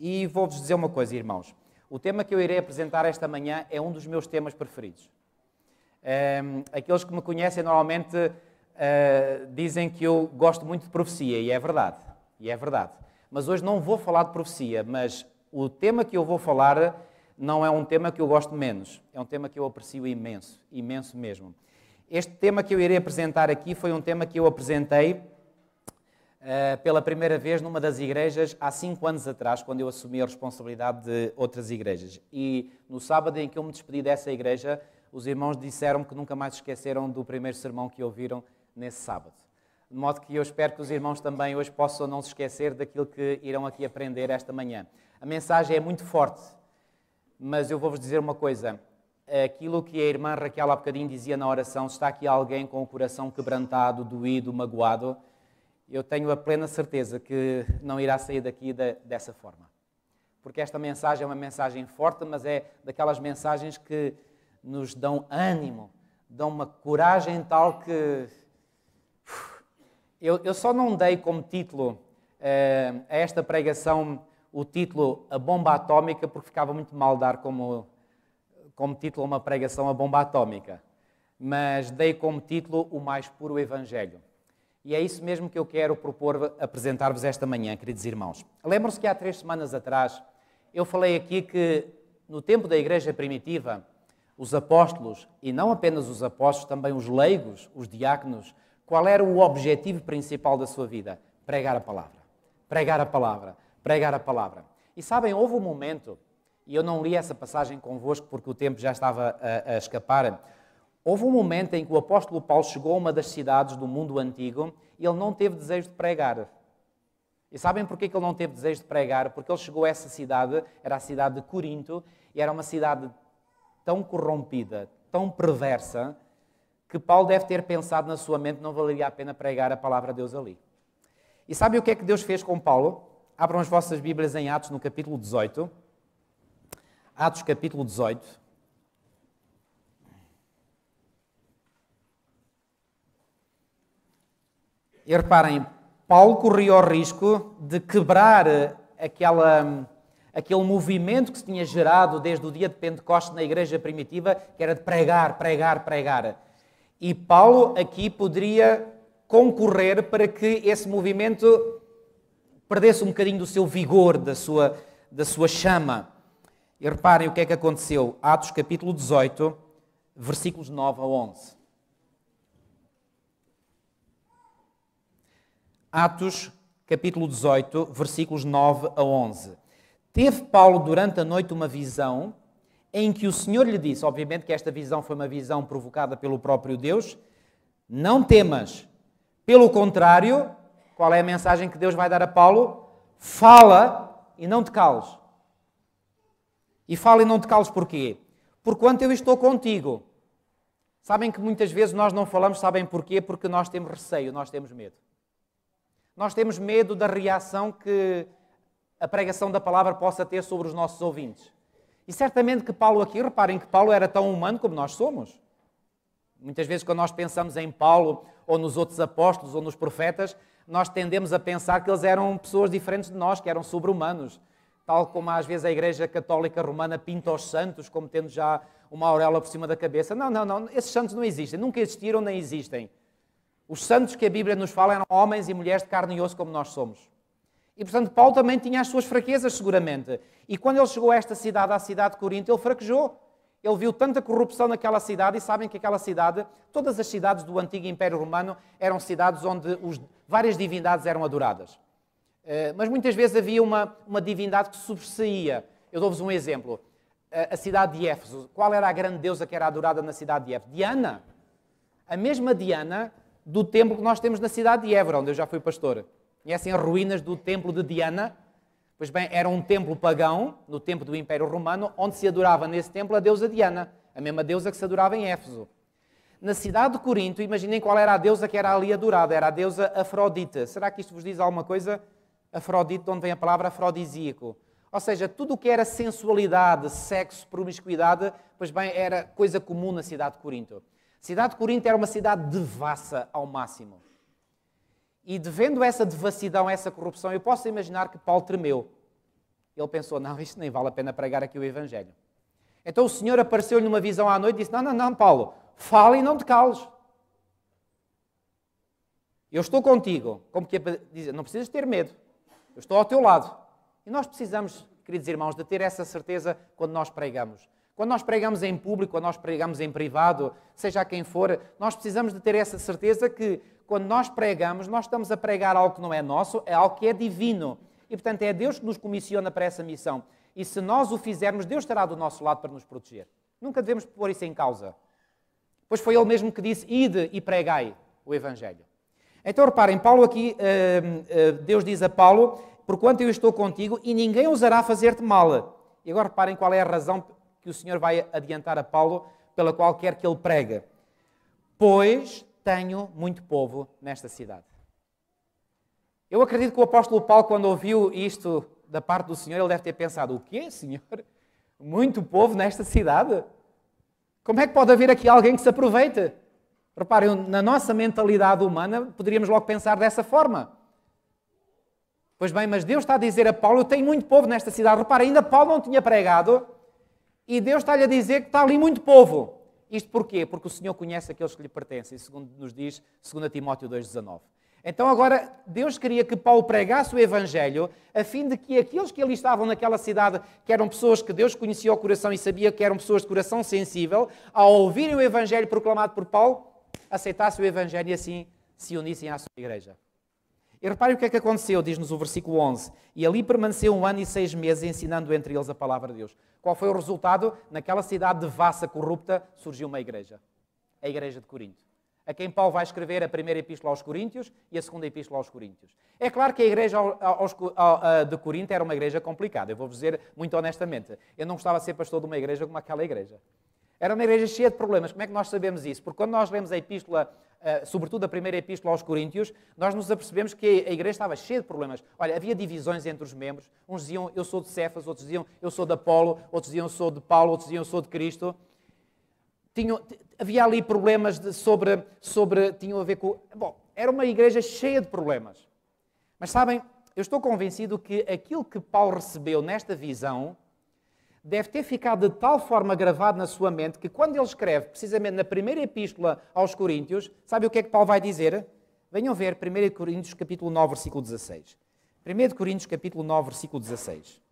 E vou-vos dizer uma coisa, irmãos. O tema que eu irei apresentar esta manhã é um dos meus temas preferidos. Um, ehm, aqueles que me conhecem normalmente uh, dizem que eu gosto muito de profecia, e é verdade. E é verdade. Mas hoje não vou falar de profecia, mas o tema que eu vou falar não é um tema que eu gosto menos, é um tema que eu aprecio imenso, imenso mesmo. Este tema que eu irei apresentar aqui foi um tema que eu apresentei eh, pela primeira vez numa das igrejas há cinco anos atrás, quando eu assumi a responsabilidade de outras igrejas. E no sábado em que eu me despedi dessa igreja, os irmãos disseram que nunca mais esqueceram do primeiro sermão que ouviram nesse sábado. De modo que eu espero que os irmãos também hoje possam não se esquecer daquilo que irão aqui aprender esta manhã. A mensagem é muito forte, mas eu vou-vos dizer uma coisa. Aquilo que a irmã Raquel há bocadinho dizia na oração, está aqui alguém com o coração quebrantado, doído, magoado, eu tenho a plena certeza que não irá sair daqui de, dessa forma. Porque esta mensagem é uma mensagem forte, mas é daquelas mensagens que nos dão ânimo, dão uma coragem tal que. Eu, eu só não dei como título eh, a esta pregação o título A Bomba Atómica, porque ficava muito mal dar como, como título uma pregação A Bomba Atómica. Mas dei como título O Mais Puro Evangelho e é isso mesmo que eu quero propor apresentar-vos esta manhã, queridos irmãos. Lembram-se que há três semanas atrás eu falei aqui que no tempo da igreja primitiva, os apóstolos, e não apenas os apóstolos, também os leigos, os diáconos, qual era o objetivo principal da sua vida? Pregar a palavra. Pregar a palavra. Pregar a palavra. E sabem, houve um momento, e eu não li essa passagem convosco porque o tempo já estava a, a escapar, Houve um momento em que o apóstolo Paulo chegou a uma das cidades do mundo antigo e ele não teve desejo de pregar. E sabem porquê que ele não teve desejo de pregar? Porque ele chegou a essa cidade, era a cidade de Corinto, e era uma cidade tão corrompida, tão perversa, que Paulo deve ter pensado na sua mente não valeria a pena pregar a palavra de Deus ali. E sabe o que é que Deus fez com Paulo? Abram as vossas Bíblias em Atos no capítulo 18. Atos capítulo 18. E reparem, Paulo corria o risco de quebrar eh, aquela, hum, aquele movimento que se tinha gerado desde o dia de Pentecostes na igreja primitiva, que era de pregar, pregar, pregar. E Paulo aqui poderia concorrer para que esse movimento perdesse um bocadinho do seu vigor, da sua, da sua chama. E reparem o que é que aconteceu. Atos capítulo 18, versículos 9 a 11. Atos, capítulo 18, versículos 9 a 11. Teve Paulo durante a noite uma visão em que o Senhor lhe disse, obviamente que esta visão foi uma visão provocada pelo próprio Deus, não temas. Pelo contrário, qual é a mensagem que Deus vai dar a Paulo? Fala e não te cales. E fala e não te cales porquê? Porquanto eu estou contigo. Sabem que muitas vezes nós não falamos, sabem porquê? Porque nós temos receio, nós temos medo nós temos medo da reação que a pregação da palavra possa ter sobre os nossos ouvintes. E certamente que Paulo aqui, reparem que Paulo era tão humano como nós somos. Muitas vezes, quando nós pensamos em Paulo, ou nos outros apóstolos, ou nos profetas, nós tendemos a pensar que eles eram pessoas diferentes de nós, que eram sobre-humanos. Tal como às vezes a Igreja Católica Romana pinta os santos como tendo já uma auréola por cima da cabeça. Não, não, não, esses santos não existem, nunca existiram nem existem. Os santos que a Bíblia nos fala eram homens e mulheres de carne e osso como nós somos. E, portanto, Paulo também tinha as suas fraquezas, seguramente. E quando ele chegou a esta cidade, à cidade de Corinto, ele fraquejou. Ele viu tanta corrupção naquela cidade, e sabem que aquela cidade, todas as cidades do antigo Império Romano, eram cidades onde os, várias divindades eram adoradas. Eh, mas muitas vezes havia uma, uma divindade que sobressaía. Eu dou-vos um exemplo. Eh, a cidade de Éfeso. Qual era a grande deusa que era adorada na cidade de Éfeso? Diana. A mesma Diana do templo que nós temos na cidade de Évora, onde eu já fui pastor. Conhecem as ruínas do templo de Diana? Pois bem, era um templo pagão, no tempo do Império Romano, onde se adorava nesse templo a deusa Diana, a mesma deusa que se adorava em Éfeso. Na cidade de Corinto, imaginem qual era a deusa que era ali adorada, era a deusa Afrodita. Será que isto vos diz alguma coisa? Afrodite, de onde vem a palavra afrodisíaco. Ou seja, tudo o que era sensualidade, sexo, promiscuidade, pois bem, era coisa comum na cidade de Corinto. A cidade de Corinto era uma cidade devassa ao máximo. E devendo essa devassidão, essa corrupção, eu posso imaginar que Paulo tremeu. Ele pensou: não, isto nem vale a pena pregar aqui o Evangelho. Então o Senhor apareceu-lhe numa visão à noite e disse: Não, não, não, Paulo, fala e não te cales. Eu estou contigo. Como que é dizer, não precisas ter medo. Eu estou ao teu lado. E nós precisamos, queridos irmãos, de ter essa certeza quando nós pregamos. Quando nós pregamos em público, quando nós pregamos em privado, seja quem for, nós precisamos de ter essa certeza que quando nós pregamos, nós estamos a pregar algo que não é nosso, é algo que é divino. E portanto é Deus que nos comissiona para essa missão. E se nós o fizermos, Deus estará do nosso lado para nos proteger. Nunca devemos pôr isso em causa. Pois foi ele mesmo que disse: Ide e pregai o Evangelho. Então reparem, Paulo aqui, eh, eh, Deus diz a Paulo: Porquanto eu estou contigo e ninguém ousará fazer-te mal. E agora reparem qual é a razão que o Senhor vai adiantar a Paulo, pela qual quer que ele pregue. Pois tenho muito povo nesta cidade. Eu acredito que o apóstolo Paulo, quando ouviu isto da parte do Senhor, ele deve ter pensado: o quê, Senhor? Muito povo nesta cidade? Como é que pode haver aqui alguém que se aproveite? Reparem, na nossa mentalidade humana, poderíamos logo pensar dessa forma. Pois bem, mas Deus está a dizer a Paulo: tem muito povo nesta cidade. Reparem, ainda Paulo não tinha pregado e Deus está-lhe a dizer que está ali muito povo. Isto porquê? Porque o Senhor conhece aqueles que lhe pertencem, segundo nos diz 2 Timóteo 2,19. Então agora, Deus queria que Paulo pregasse o Evangelho, a fim de que aqueles que ali estavam naquela cidade, que eram pessoas que Deus conhecia o coração e sabia que eram pessoas de coração sensível, ao ouvirem o Evangelho proclamado por Paulo, aceitassem o Evangelho e assim se unissem à sua igreja. E repare o que é que aconteceu, diz-nos o versículo 11. E ali permaneceu um ano e seis meses ensinando entre eles a palavra de Deus. Qual foi o resultado? Naquela cidade de vassa corrupta surgiu uma igreja. A igreja de Corinto. A quem Paulo vai escrever a primeira epístola aos Coríntios e a segunda epístola aos Coríntios. É claro que a igreja de Corinto era uma igreja complicada. Eu vou dizer muito honestamente. Eu não gostava de ser pastor de uma igreja como aquela igreja. Era uma igreja cheia de problemas. Como é que nós sabemos isso? Porque quando nós lemos a epístola, eh, sobretudo a primeira epístola aos Coríntios, nós nos apercebemos que a igreja estava cheia de problemas. Olha, havia divisões entre os membros. Uns diziam, eu sou de Cefas, outros diziam, eu sou de Apolo, outros diziam, eu sou de Paulo, outros diziam, eu sou de Cristo. havia ali problemas de, sobre, sobre. tinham a ver com. Bom, era uma igreja cheia de problemas. Mas sabem, eu estou convencido que aquilo que Paulo recebeu nesta visão deve ter ficado de tal forma gravado na sua mente que quando ele escreve, precisamente na primeira epístola aos Coríntios, sabe o que é que Paulo vai dizer? Venham ver 1 Coríntios capítulo 9, versículo 16. 1 Coríntios capítulo 9, versículo 16.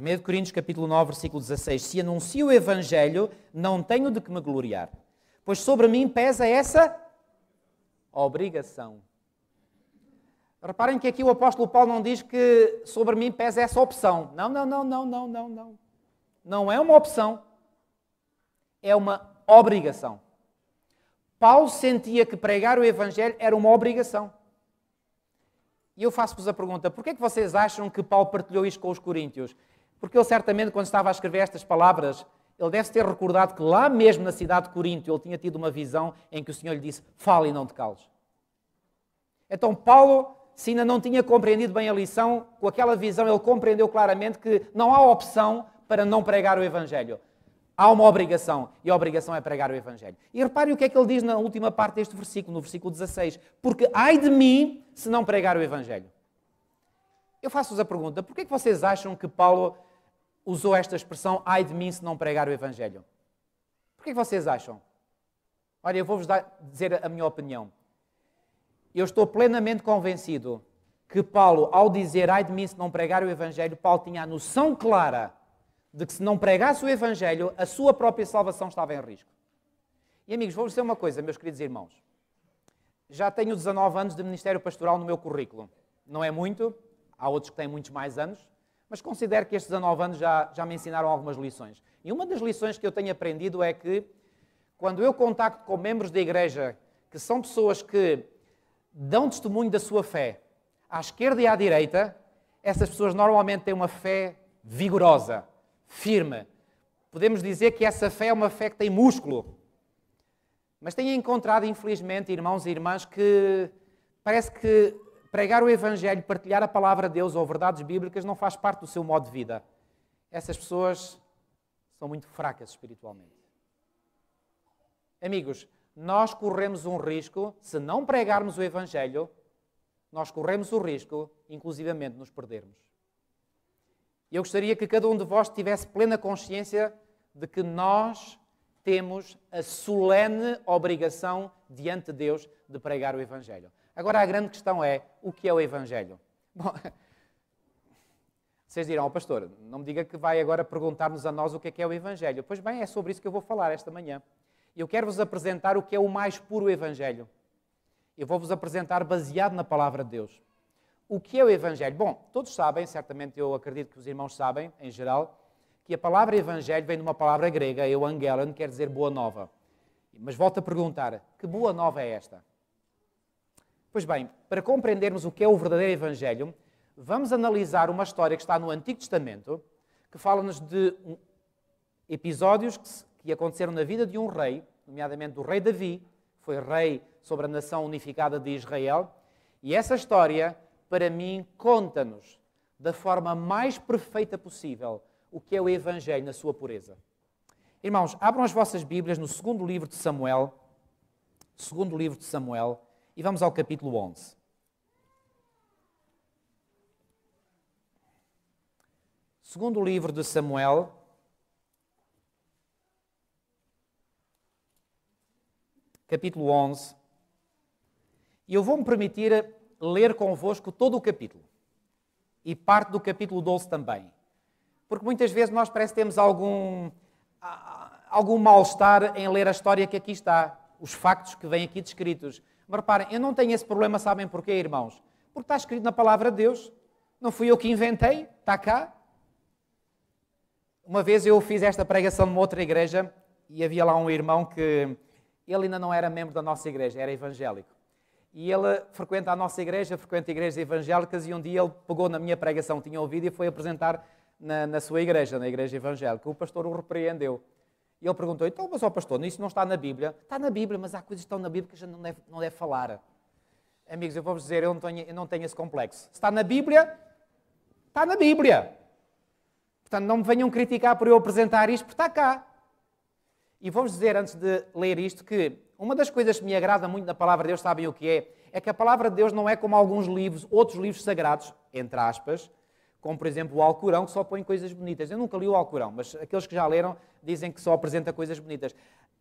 1 Coríntios capítulo 9, versículo 16. Se anuncio o Evangelho, não tenho de que me gloriar, pois sobre mim pesa essa obrigação. Reparem que aqui o apóstolo Paulo não diz que sobre mim pesa essa opção. Não, não, não, não, não, não, não. Não é uma opção. É uma obrigação. Paulo sentia que pregar o Evangelho era uma obrigação. E eu faço-vos a pergunta: por que é que vocês acham que Paulo partilhou isto com os coríntios? Porque ele certamente, quando estava a escrever estas palavras, ele deve ter recordado que lá mesmo na cidade de Corinto ele tinha tido uma visão em que o Senhor lhe disse: fale e não te cales. Então, Paulo, se ainda não tinha compreendido bem a lição, com aquela visão ele compreendeu claramente que não há opção para não pregar o Evangelho. Há uma obrigação, e a obrigação é pregar o Evangelho. E repare o que é que ele diz na última parte deste versículo, no versículo 16: Porque ai de mim se não pregar o Evangelho. Eu faço-vos a pergunta: por é que vocês acham que Paulo usou esta expressão: ai de mim se não pregar o Evangelho. Porquê que vocês acham? Olha, eu vou-vos dizer a minha opinião. Eu estou plenamente convencido que Paulo, ao dizer ai de mim se não pregar o Evangelho, Paulo tinha a noção clara de que se não pregasse o Evangelho, a sua própria salvação estava em risco. E amigos, vou-vos dizer uma coisa, meus queridos irmãos. Já tenho 19 anos de ministério pastoral no meu currículo. Não é muito, há outros que têm muitos mais anos, mas considero que estes 19 anos já, já me ensinaram algumas lições. E uma das lições que eu tenho aprendido é que, quando eu contacto com membros da igreja, que são pessoas que dão testemunho da sua fé, à esquerda e à direita, essas pessoas normalmente têm uma fé vigorosa, firme. Podemos dizer que essa fé é uma fé que tem músculo. Mas tenho encontrado, infelizmente, irmãos e irmãs que parece que pregar o Evangelho, partilhar a palavra de Deus ou verdades bíblicas não faz parte do seu modo de vida. Essas pessoas são muito fracas espiritualmente. Amigos, nós corremos um risco, se não pregarmos o Evangelho, nós corremos o risco, inclusivamente, de nos perdermos. Eu gostaria que cada um de vós tivesse plena consciência de que nós temos a solene obrigação diante de Deus de pregar o Evangelho. Agora a grande questão é: o que é o Evangelho? Bom, vocês dirão, oh, pastor, não me diga que vai agora perguntar-nos a nós o que é que é o Evangelho. Pois bem, é sobre isso que eu vou falar esta manhã. Eu quero vos apresentar o que é o mais puro Evangelho. Eu vou vos apresentar baseado na palavra de Deus. O que é o Evangelho? Bom, todos sabem, certamente eu acredito que os irmãos sabem, em geral, que a palavra Evangelho vem de uma palavra grega, euangelion, quer dizer boa nova. Mas volto a perguntar, que boa nova é esta? Pois bem, para compreendermos o que é o verdadeiro Evangelho, vamos analisar uma história que está no Antigo Testamento, que fala-nos de episódios que, aconteceram na vida de um rei, nomeadamente do rei Davi, que foi rei sobre a nação unificada de Israel. E essa história, para mim, conta-nos da forma mais perfeita possível o que é o Evangelho na sua pureza. Irmãos, abram as vossas Bíblias no segundo livro de Samuel, segundo livro de Samuel, e vamos ao capítulo 11. Segundo o livro de Samuel, capítulo 11. E eu vou-me permitir ler convosco todo o capítulo e parte do capítulo 12 também. Porque muitas vezes nós parece que temos algum, algum mal-estar em ler a história que aqui está, os factos que vêm aqui descritos. Mas reparem, eu não tenho esse problema, sabem porquê, irmãos? Porque está escrito na palavra de Deus. Não fui eu que inventei, está cá. Uma vez eu fiz esta pregação numa outra igreja e havia lá um irmão que ele ainda não era membro da nossa igreja, era evangélico. E ele frequenta a nossa igreja, frequenta igrejas evangélicas e um dia ele pegou na minha pregação, tinha ouvido e foi apresentar na, na sua igreja, na igreja evangélica. O pastor o repreendeu. E ele perguntou: então, mas ó pastor, isso não está na Bíblia? Está na Bíblia, mas há coisas que estão na Bíblia que a gente não deve, não deve falar. Amigos, eu vou-vos dizer, eu não, tenho, eu não tenho esse complexo. Está na Bíblia? Está na Bíblia. Portanto, não me venham criticar por eu apresentar isto, porque está cá. E vou-vos dizer, antes de ler isto, que uma das coisas que me agrada muito na palavra de Deus, sabem o que é? É que a palavra de Deus não é como alguns livros, outros livros sagrados, entre aspas, como por exemplo o Alcorão, que só põe coisas bonitas. Eu nunca li o Alcorão, mas aqueles que já leram dizem que só apresenta coisas bonitas.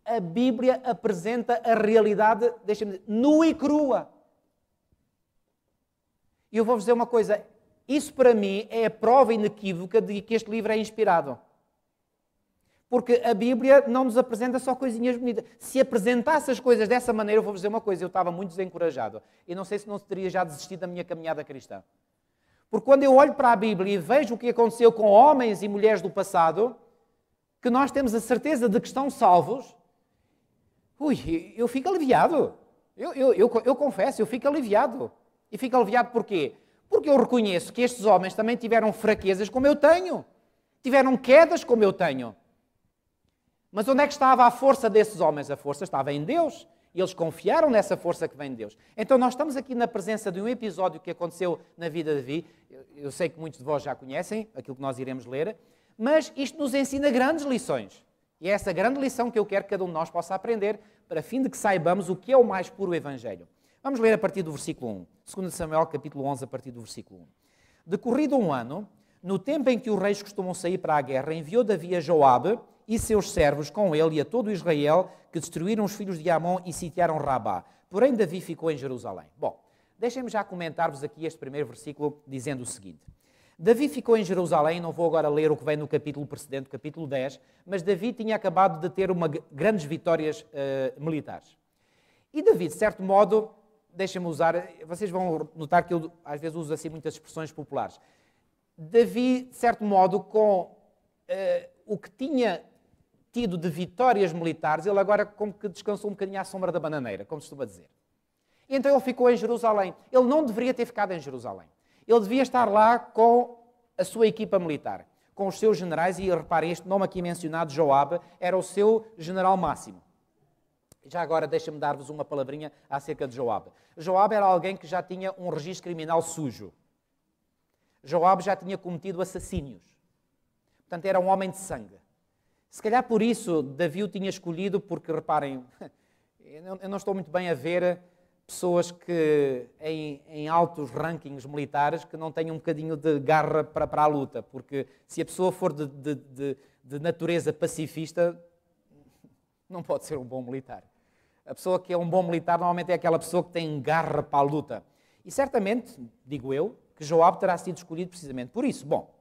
A Bíblia apresenta a realidade, deixa me dizer, nua e crua. E eu vou-vos dizer uma coisa: isso para mim é a prova inequívoca de que este livro é inspirado. Porque a Bíblia não nos apresenta só coisinhas bonitas. Se apresentasse as coisas dessa maneira, eu vou-vos dizer uma coisa: eu estava muito desencorajado. E não sei se não teria já desistido da minha caminhada cristã. Porque quando eu olho para a Bíblia e vejo o que aconteceu com homens e mulheres do passado, que nós temos a certeza de que estão salvos, ui, eu fico aliviado. Eu, eu, eu, eu confesso, eu fico aliviado. E fico aliviado porquê? Porque eu reconheço que estes homens também tiveram fraquezas como eu tenho, tiveram quedas como eu tenho. Mas onde é que estava a força desses homens? A força estava em Deus e eles confiaram nessa força que vem de Deus. Então, nós estamos aqui na presença de um episódio que aconteceu na vida de Davi. Eu sei que muitos de vós já conhecem aquilo que nós iremos ler, mas isto nos ensina grandes lições. E é essa grande lição que eu quero que cada um de nós possa aprender, para fim de que saibamos o que é o mais puro Evangelho. Vamos ler a partir do versículo 1. 2 Samuel, capítulo 11, a partir do versículo 1. Decorrido um ano, no tempo em que os reis costumam sair para a guerra, enviou Davi a Joabe, e seus servos com ele e a todo Israel, que destruíram os filhos de Amon e sitiaram Rabá. Porém, Davi ficou em Jerusalém. Bom, deixem-me já comentar-vos aqui este primeiro versículo dizendo o seguinte. Davi ficou em Jerusalém, não vou agora ler o que vem no capítulo precedente, capítulo 10, mas Davi tinha acabado de ter uma, grandes vitórias uh, militares. E Davi, de certo modo, deixem-me usar, vocês vão notar que eu às vezes uso assim muitas expressões populares. Davi, de certo modo, com uh, o que tinha tido de vitórias militares, ele agora como que descansou um bocadinho à sombra da bananeira, como se costuma dizer. E então ele ficou em Jerusalém. Ele não deveria ter ficado em Jerusalém. Ele devia estar lá com a sua equipa militar, com os seus generais, e reparem, este nome aqui mencionado, Joab, era o seu general máximo. Já agora deixa-me dar-vos uma palavrinha acerca de Joab. Joab era alguém que já tinha um registro criminal sujo. Joab já tinha cometido assassínios. Portanto, era um homem de sangue. Se calhar por isso Davi o tinha escolhido, porque reparem, eu não estou muito bem a ver pessoas que em, em, altos rankings militares que não tenham um bocadinho de garra para, para a luta, porque se a pessoa for de, de, de, de, natureza pacifista, não pode ser um bom militar. A pessoa que é um bom militar normalmente é aquela pessoa que tem garra para a luta. E certamente, digo eu, que Joab terá sido escolhido precisamente por isso. Bom,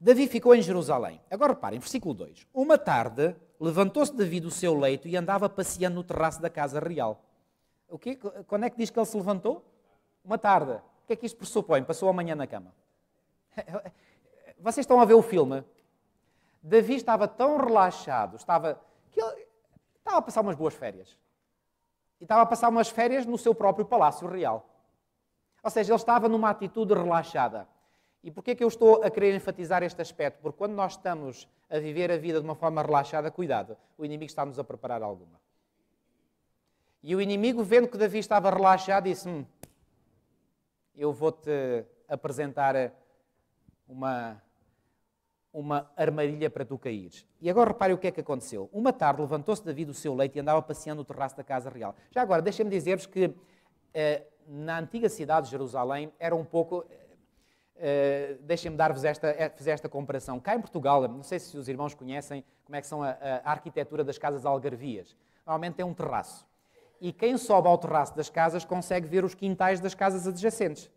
Davi ficou em Jerusalém. Agora reparem, versículo 2. Uma tarde levantou-se Davi do seu leito e andava passeando no terraço da casa real. O quê? Quando é que diz que ele se levantou? Uma tarde. O que é que isto pressupõe? Passou amanhã na cama. Vocês estão a ver o filme? Davi estava tão relaxado, estava que ele estava a passar umas boas férias. E estava a passar umas férias no seu próprio palácio real. Ou seja, ele estava numa atitude relaxada. E porquê que eu estou a querer enfatizar este aspecto? Porque quando nós estamos a viver a vida de uma forma relaxada, cuidado, o inimigo está-nos a preparar alguma. E o inimigo, vendo que Davi estava relaxado, disse-me: hum, Eu vou-te apresentar uma, uma armadilha para tu caíres. E agora repare o que é que aconteceu. Uma tarde levantou-se Davi do seu leito e andava passeando no terraço da casa real. Já agora, deixem-me dizer-vos que eh, na antiga cidade de Jerusalém era um pouco eh, deixem-me dar-vos esta, eh, fazer esta comparação. Cá em Portugal, não sei se os irmãos conhecem como é que são a, a arquitetura das casas algarvias. Normalmente é um terraço. E quem sobe ao terraço das casas consegue ver os quintais das casas adjacentes.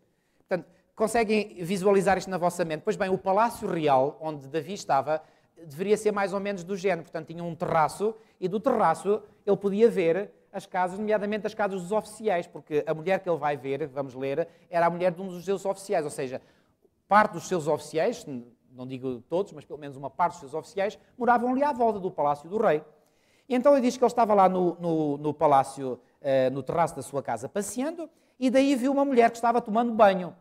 Portanto, conseguem visualizar isto na vossa mente? Pois bem, o Palácio Real, onde Davi estava, deveria ser mais ou menos do género. Portanto, tinha um terraço e do terraço ele podia ver as casas, nomeadamente as casas dos oficiais, porque a mulher que ele vai ver, vamos ler, era a mulher de um dos seus oficiais. Ou seja, parte dos seus oficiais, não digo todos, mas pelo menos uma parte dos seus oficiais, moravam ali à volta do palácio do rei. E então ele diz que ele estava lá no, no, no palácio, eh, no terraço da sua casa, passeando, e daí viu uma mulher que estava tomando banho.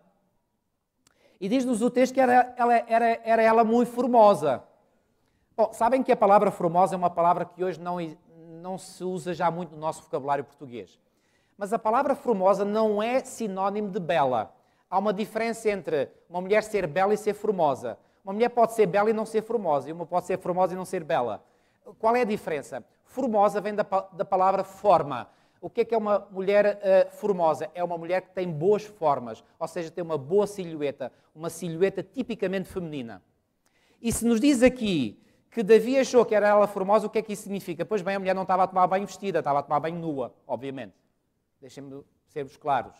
E diz-nos o texto que era ela, era, era ela muito formosa. Bom, sabem que a palavra formosa é uma palavra que hoje não, não se usa já muito no nosso vocabulário português. Mas a palavra formosa não é sinónimo de bela há uma diferença entre uma mulher ser bela e ser formosa. Uma mulher pode ser bela e não ser formosa, e uma pode ser formosa e não ser bela. Qual é a diferença? Formosa vem da, da palavra forma. O que é que é uma mulher uh, formosa? É uma mulher que tem boas formas, ou seja, tem uma boa silhueta, uma silhueta tipicamente feminina. E se nos diz aqui que Davi achou que era ela formosa, o que é que isso significa? Pois bem, a mulher não estava a tomar banho vestida, estava a tomar banho nua, obviamente. Deixem-me sermos claros.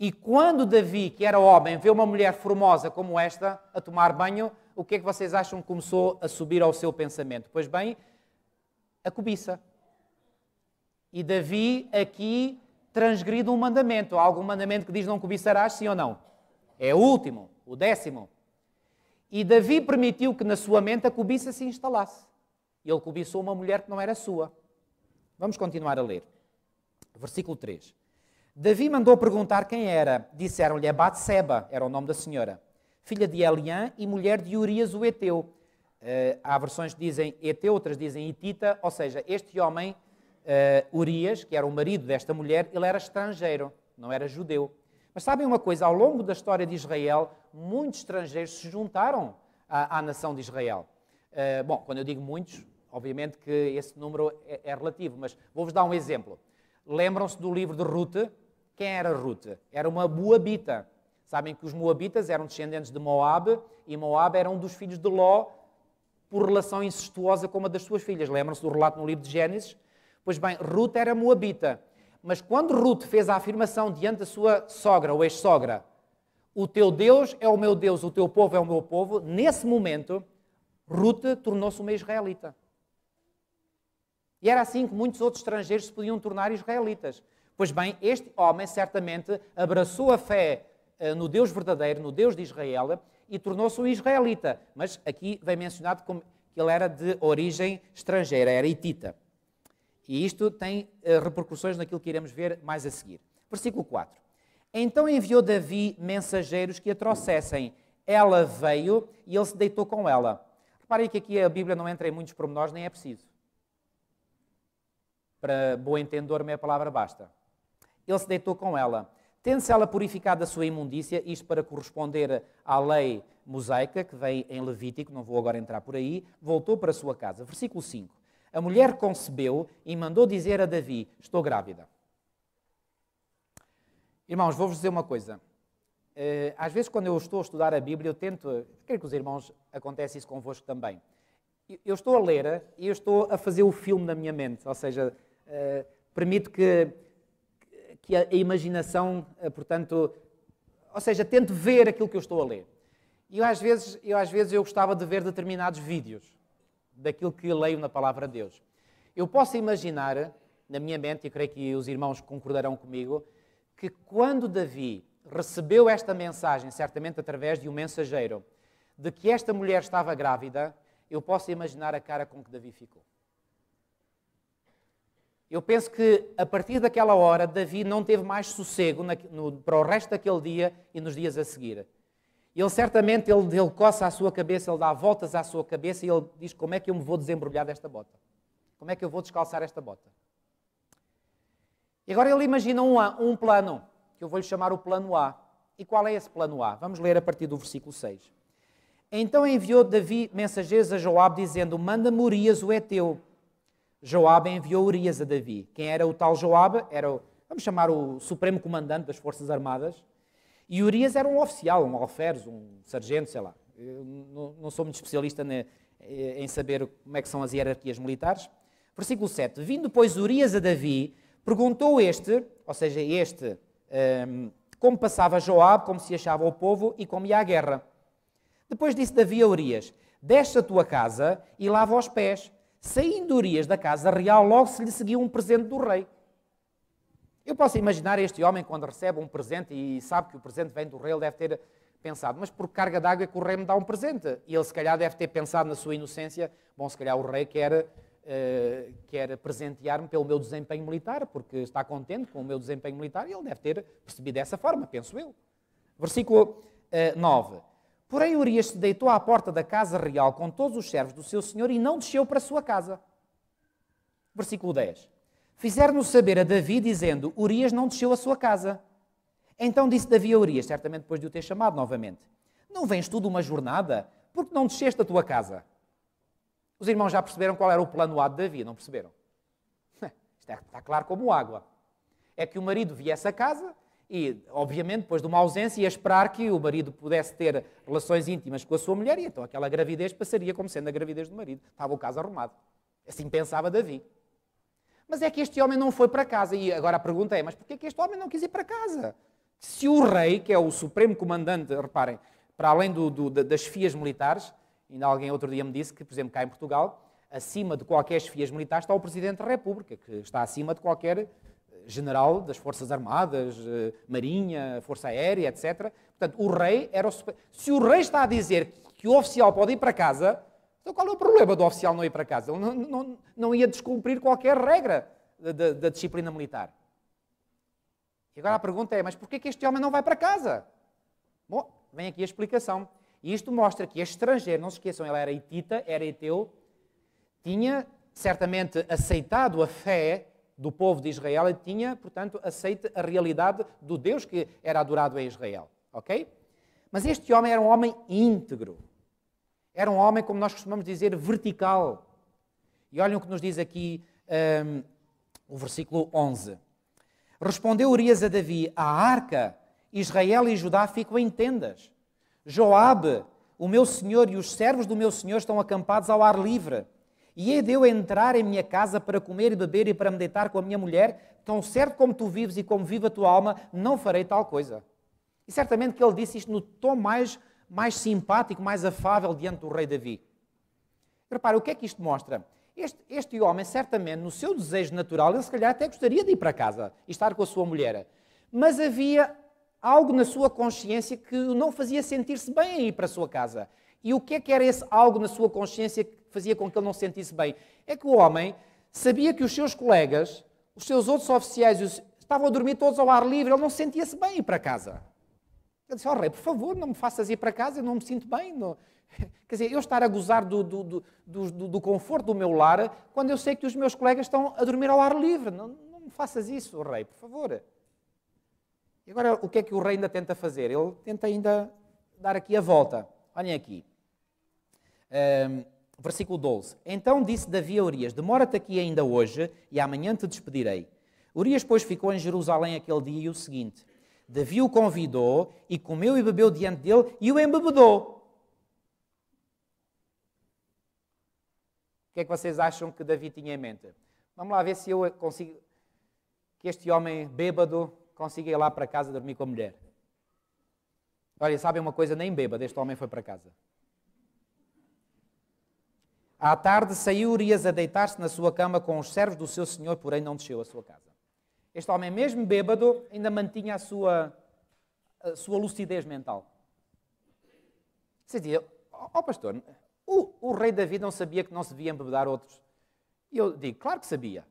E quando Davi, que era homem, vê uma mulher formosa como esta a tomar banho, o que é que vocês acham que começou a subir ao seu pensamento? Pois bem, a cobiça. E Davi aqui transgride um mandamento. Há algum mandamento que diz não cobiçarás, sim ou não? É o último, o décimo. E Davi permitiu que na sua mente a cobiça se instalasse. Ele cobiçou uma mulher que não era sua. Vamos continuar a ler. Versículo 3. Davi mandou perguntar quem era. Disseram-lhe a é Batseba, era o nome da senhora, filha de Eliã e mulher de Urias o Eteu. Uh, há versões que dizem Eteu, outras dizem Itita, ou seja, este homem, uh, Urias, que era o marido desta mulher, ele era estrangeiro, não era judeu. Mas sabem uma coisa, ao longo da história de Israel, muitos estrangeiros se juntaram à, à nação de Israel. Uh, bom, quando eu digo muitos, obviamente que esse número é, é relativo, mas vou-vos dar um exemplo. Lembram-se do livro de Ruth? Quem era Ruth? Era uma moabita. Sabem que os moabitas eram descendentes de Moab e Moab era um dos filhos de Ló por relação incestuosa com uma das suas filhas. Lembram-se do relato no livro de Gênesis? Pois bem, Ruth era moabita. Mas quando Ruth fez a afirmação diante da sua sogra ou ex-sogra, o teu Deus é o meu Deus, o teu povo é o meu povo, nesse momento, Ruth tornou-se uma israelita. E era assim que muitos outros estrangeiros se podiam tornar israelitas. Pois bem, este homem certamente abraçou a fé eh, no Deus verdadeiro, no Deus de Israel, e tornou-se um israelita. Mas aqui vem mencionado como que ele era de origem estrangeira, era hitita. E isto tem eh, repercussões naquilo que iremos ver mais a seguir. Versículo 4. Então enviou Davi mensageiros que a trouxessem. Ela veio e ele se deitou com ela. Reparem que aqui a Bíblia não entra em muitos pormenores, nem é preciso para bom entendedor, meia palavra basta. Ele se deitou com ela. Tendo-se ela purificada da sua imundícia, isto para corresponder à lei mosaica que vem em Levítico, não vou agora entrar por aí, voltou para a sua casa. Versículo 5. A mulher concebeu e mandou dizer a Davi: Estou grávida. Irmãos, vou-vos dizer uma coisa. Eh, às vezes, quando eu estou a estudar a Bíblia, eu tento. Quero que os irmãos acontece isso convosco também. Eu estou a ler e eu estou a fazer o filme na minha mente, ou seja, eh, permite que, que a imaginação, eh, portanto, ou seja, tente ver aquilo que eu estou a ler. E eu às vezes, eu às vezes eu gostava de ver determinados vídeos daquilo que leio na palavra de Deus. Eu posso imaginar na minha mente, e creio que os irmãos concordarão comigo, que quando Davi recebeu esta mensagem, certamente através de um mensageiro, de que esta mulher estava grávida, eu posso imaginar a cara com que Davi ficou. Eu penso que a partir daquela hora, Davi não teve mais sossego na, no, para o resto daquele dia e nos dias a seguir. Ele certamente ele, ele coça a sua cabeça, ele dá voltas à sua cabeça e ele diz: Como é que eu me vou desembrulhar desta bota? Como é que eu vou descalçar esta bota? E agora ele imagina um, um plano, que eu vou-lhe chamar o plano A. E qual é esse plano A? Vamos ler a partir do versículo 6. Então enviou Davi mensageiros a Joab dizendo: Manda Murias o Eteu é Joabe enviou Urias a Davi. Quem era o tal Joabe? Era, o, vamos chamar o supremo comandante das Forças Armadas. E Urias era um oficial, um alferes, um sargento, sei lá. Eu não, sou muito especialista em saber como é que são as hierarquias militares. Versículo 7. Vindo, pois, Urias a Davi, perguntou este, ou seja, este, ehm, como passava Joabe, como se achava o povo e como ia a guerra. Depois disse Davi a Urias, desce a tua casa e lava os pés, saindo Urias da casa real, logo se lhe seguiu um presente do rei. Eu posso imaginar este homem quando recebe um presente e sabe que o presente vem do rei, ele deve ter pensado, mas por carga d'água é que o rei me dá um presente. E ele se calhar deve ter pensado na sua inocência, bom, se calhar o rei quer, uh, quer presentear-me pelo meu desempenho militar, porque está contente com o meu desempenho militar, e ele deve ter percebido dessa forma, penso eu. Versículo uh, eh, 9. Porém, Urias se deitou à porta da casa real com todos os servos do seu senhor e não desceu para a sua casa. Versículo 10. Fizeram-no saber a Davi, dizendo: Urias não desceu à sua casa. Então disse Davi a Urias, certamente depois de o ter chamado novamente: Não vens tu de uma jornada? Porque não desceste a tua casa? Os irmãos já perceberam qual era o plano A de Davi, não perceberam? Está, é, está claro como água. É que o marido viesse a casa, e, obviamente, depois de uma ausência, ia esperar que o marido pudesse ter relações íntimas com a sua mulher, e então aquela gravidez passaria como sendo a gravidez do marido. Estava o caso arrumado. Assim pensava Davi. Mas é que este homem não foi para casa. E agora a pergunta é: mas porquê que este homem não quis ir para casa? Se o rei, que é o supremo comandante, reparem, para além do, do, das fias militares, ainda alguém outro dia me disse que, por exemplo, cá em Portugal, acima de qualquer fias militar está o Presidente da República, que está acima de qualquer general das Forças Armadas, eh, Marinha, Força Aérea, etc. Portanto, o rei era o super... Se o rei está a dizer que o oficial pode ir para casa, então qual é o problema do oficial não ir para casa? Ele não, não, não ia descumprir qualquer regra da, da disciplina militar. E agora a pergunta é, mas porquê que este homem não vai para casa? Bom, vem aqui a explicação. E isto mostra que este estrangeiro, não se esqueçam, ele era hitita, era heteu, tinha certamente aceitado a fé do povo de Israel e tinha, portanto, aceite a realidade do Deus que era adorado em Israel. Ok? Mas este homem era um homem íntegro. Era um homem, como nós costumamos dizer, vertical. E olhem o que nos diz aqui um, o versículo 11. Respondeu Urias a Davi: A arca, Israel e Judá ficam em tendas. Joabe, o meu senhor e os servos do meu senhor estão acampados ao ar livre. E é de eu entrar em minha casa para comer e beber e para meditar com a minha mulher, tão certo como tu vives e como vive a tua alma, não farei tal coisa. E certamente que ele disse isto no tom mais, mais simpático, mais afável diante do rei Davi. Repara, o que é que isto mostra? Este, este homem, certamente, no seu desejo natural, ele se calhar até gostaria de ir para casa e estar com a sua mulher. Mas havia algo na sua consciência que não fazia sentir-se bem a ir para a sua casa. E o que é que era esse algo na sua consciência fazia com que ele não se sentisse bem. É que o homem sabia que os seus colegas, os seus outros oficiais, os... estavam a dormir todos ao ar livre, ele não se sentia-se bem ir para casa. Ele disse, ó oh, rei, por favor, não me faças ir para casa, eu não me sinto bem. Não... Quer dizer, eu estar a gozar do, do, do, do, conforto do meu lar quando eu sei que os meus colegas estão a dormir ao ar livre. Não, não me faças isso, oh, rei, por favor. E agora, o que é que o rei ainda tenta fazer? Ele tenta ainda dar aqui a volta. Olhem aqui. Um, ehm, versículo 12. Então disse Davi a Urias: Demora-te aqui ainda hoje e amanhã te despedirei. Urias, pois, ficou em Jerusalém aquele dia e o seguinte. Davi o convidou e comeu e bebeu diante dele e o embebedou. O que é que vocês acham que Davi tinha em mente? Vamos lá ver se eu consigo que este homem bêbado consiga ir lá para casa dormir com a mulher. Olha, sabem uma coisa, nem bêbado este homem foi para casa. À tarde saiu Urias a deitar-se na sua cama com os servos do seu senhor, porém não desceu a sua casa. Este homem, mesmo bêbado, ainda mantinha a sua, a sua lucidez mental. Você dizia, ó oh, oh, pastor, o, o, rei Davi não sabia que não se devia embebedar outros. E eu digo, claro que sabia.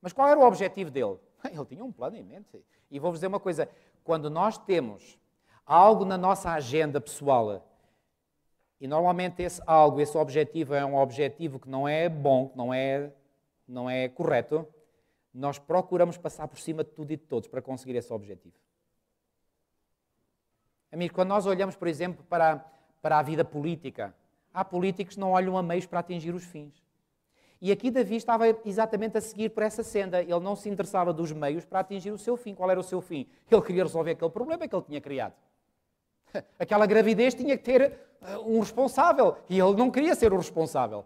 Mas qual era o objetivo dele? Ele tinha um plano em mente. E vou-vos dizer uma coisa: quando nós temos algo na nossa agenda pessoal e normalmente esse algo, esse objetivo é um objetivo que não é bom, que não é, não é correto. Nós procuramos passar por cima de tudo e de todos para conseguir esse objetivo. Amigos, quando nós olhamos, por exemplo, para, para a vida política, há políticos que não olham a meios para atingir os fins. E aqui Davi estava exatamente a seguir por essa senda. Ele não se interessava dos meios para atingir o seu fim. Qual era o seu fim? Ele queria resolver aquele problema que ele tinha criado. Aquela gravidez tinha que ter uh, um responsável e ele não queria ser o responsável.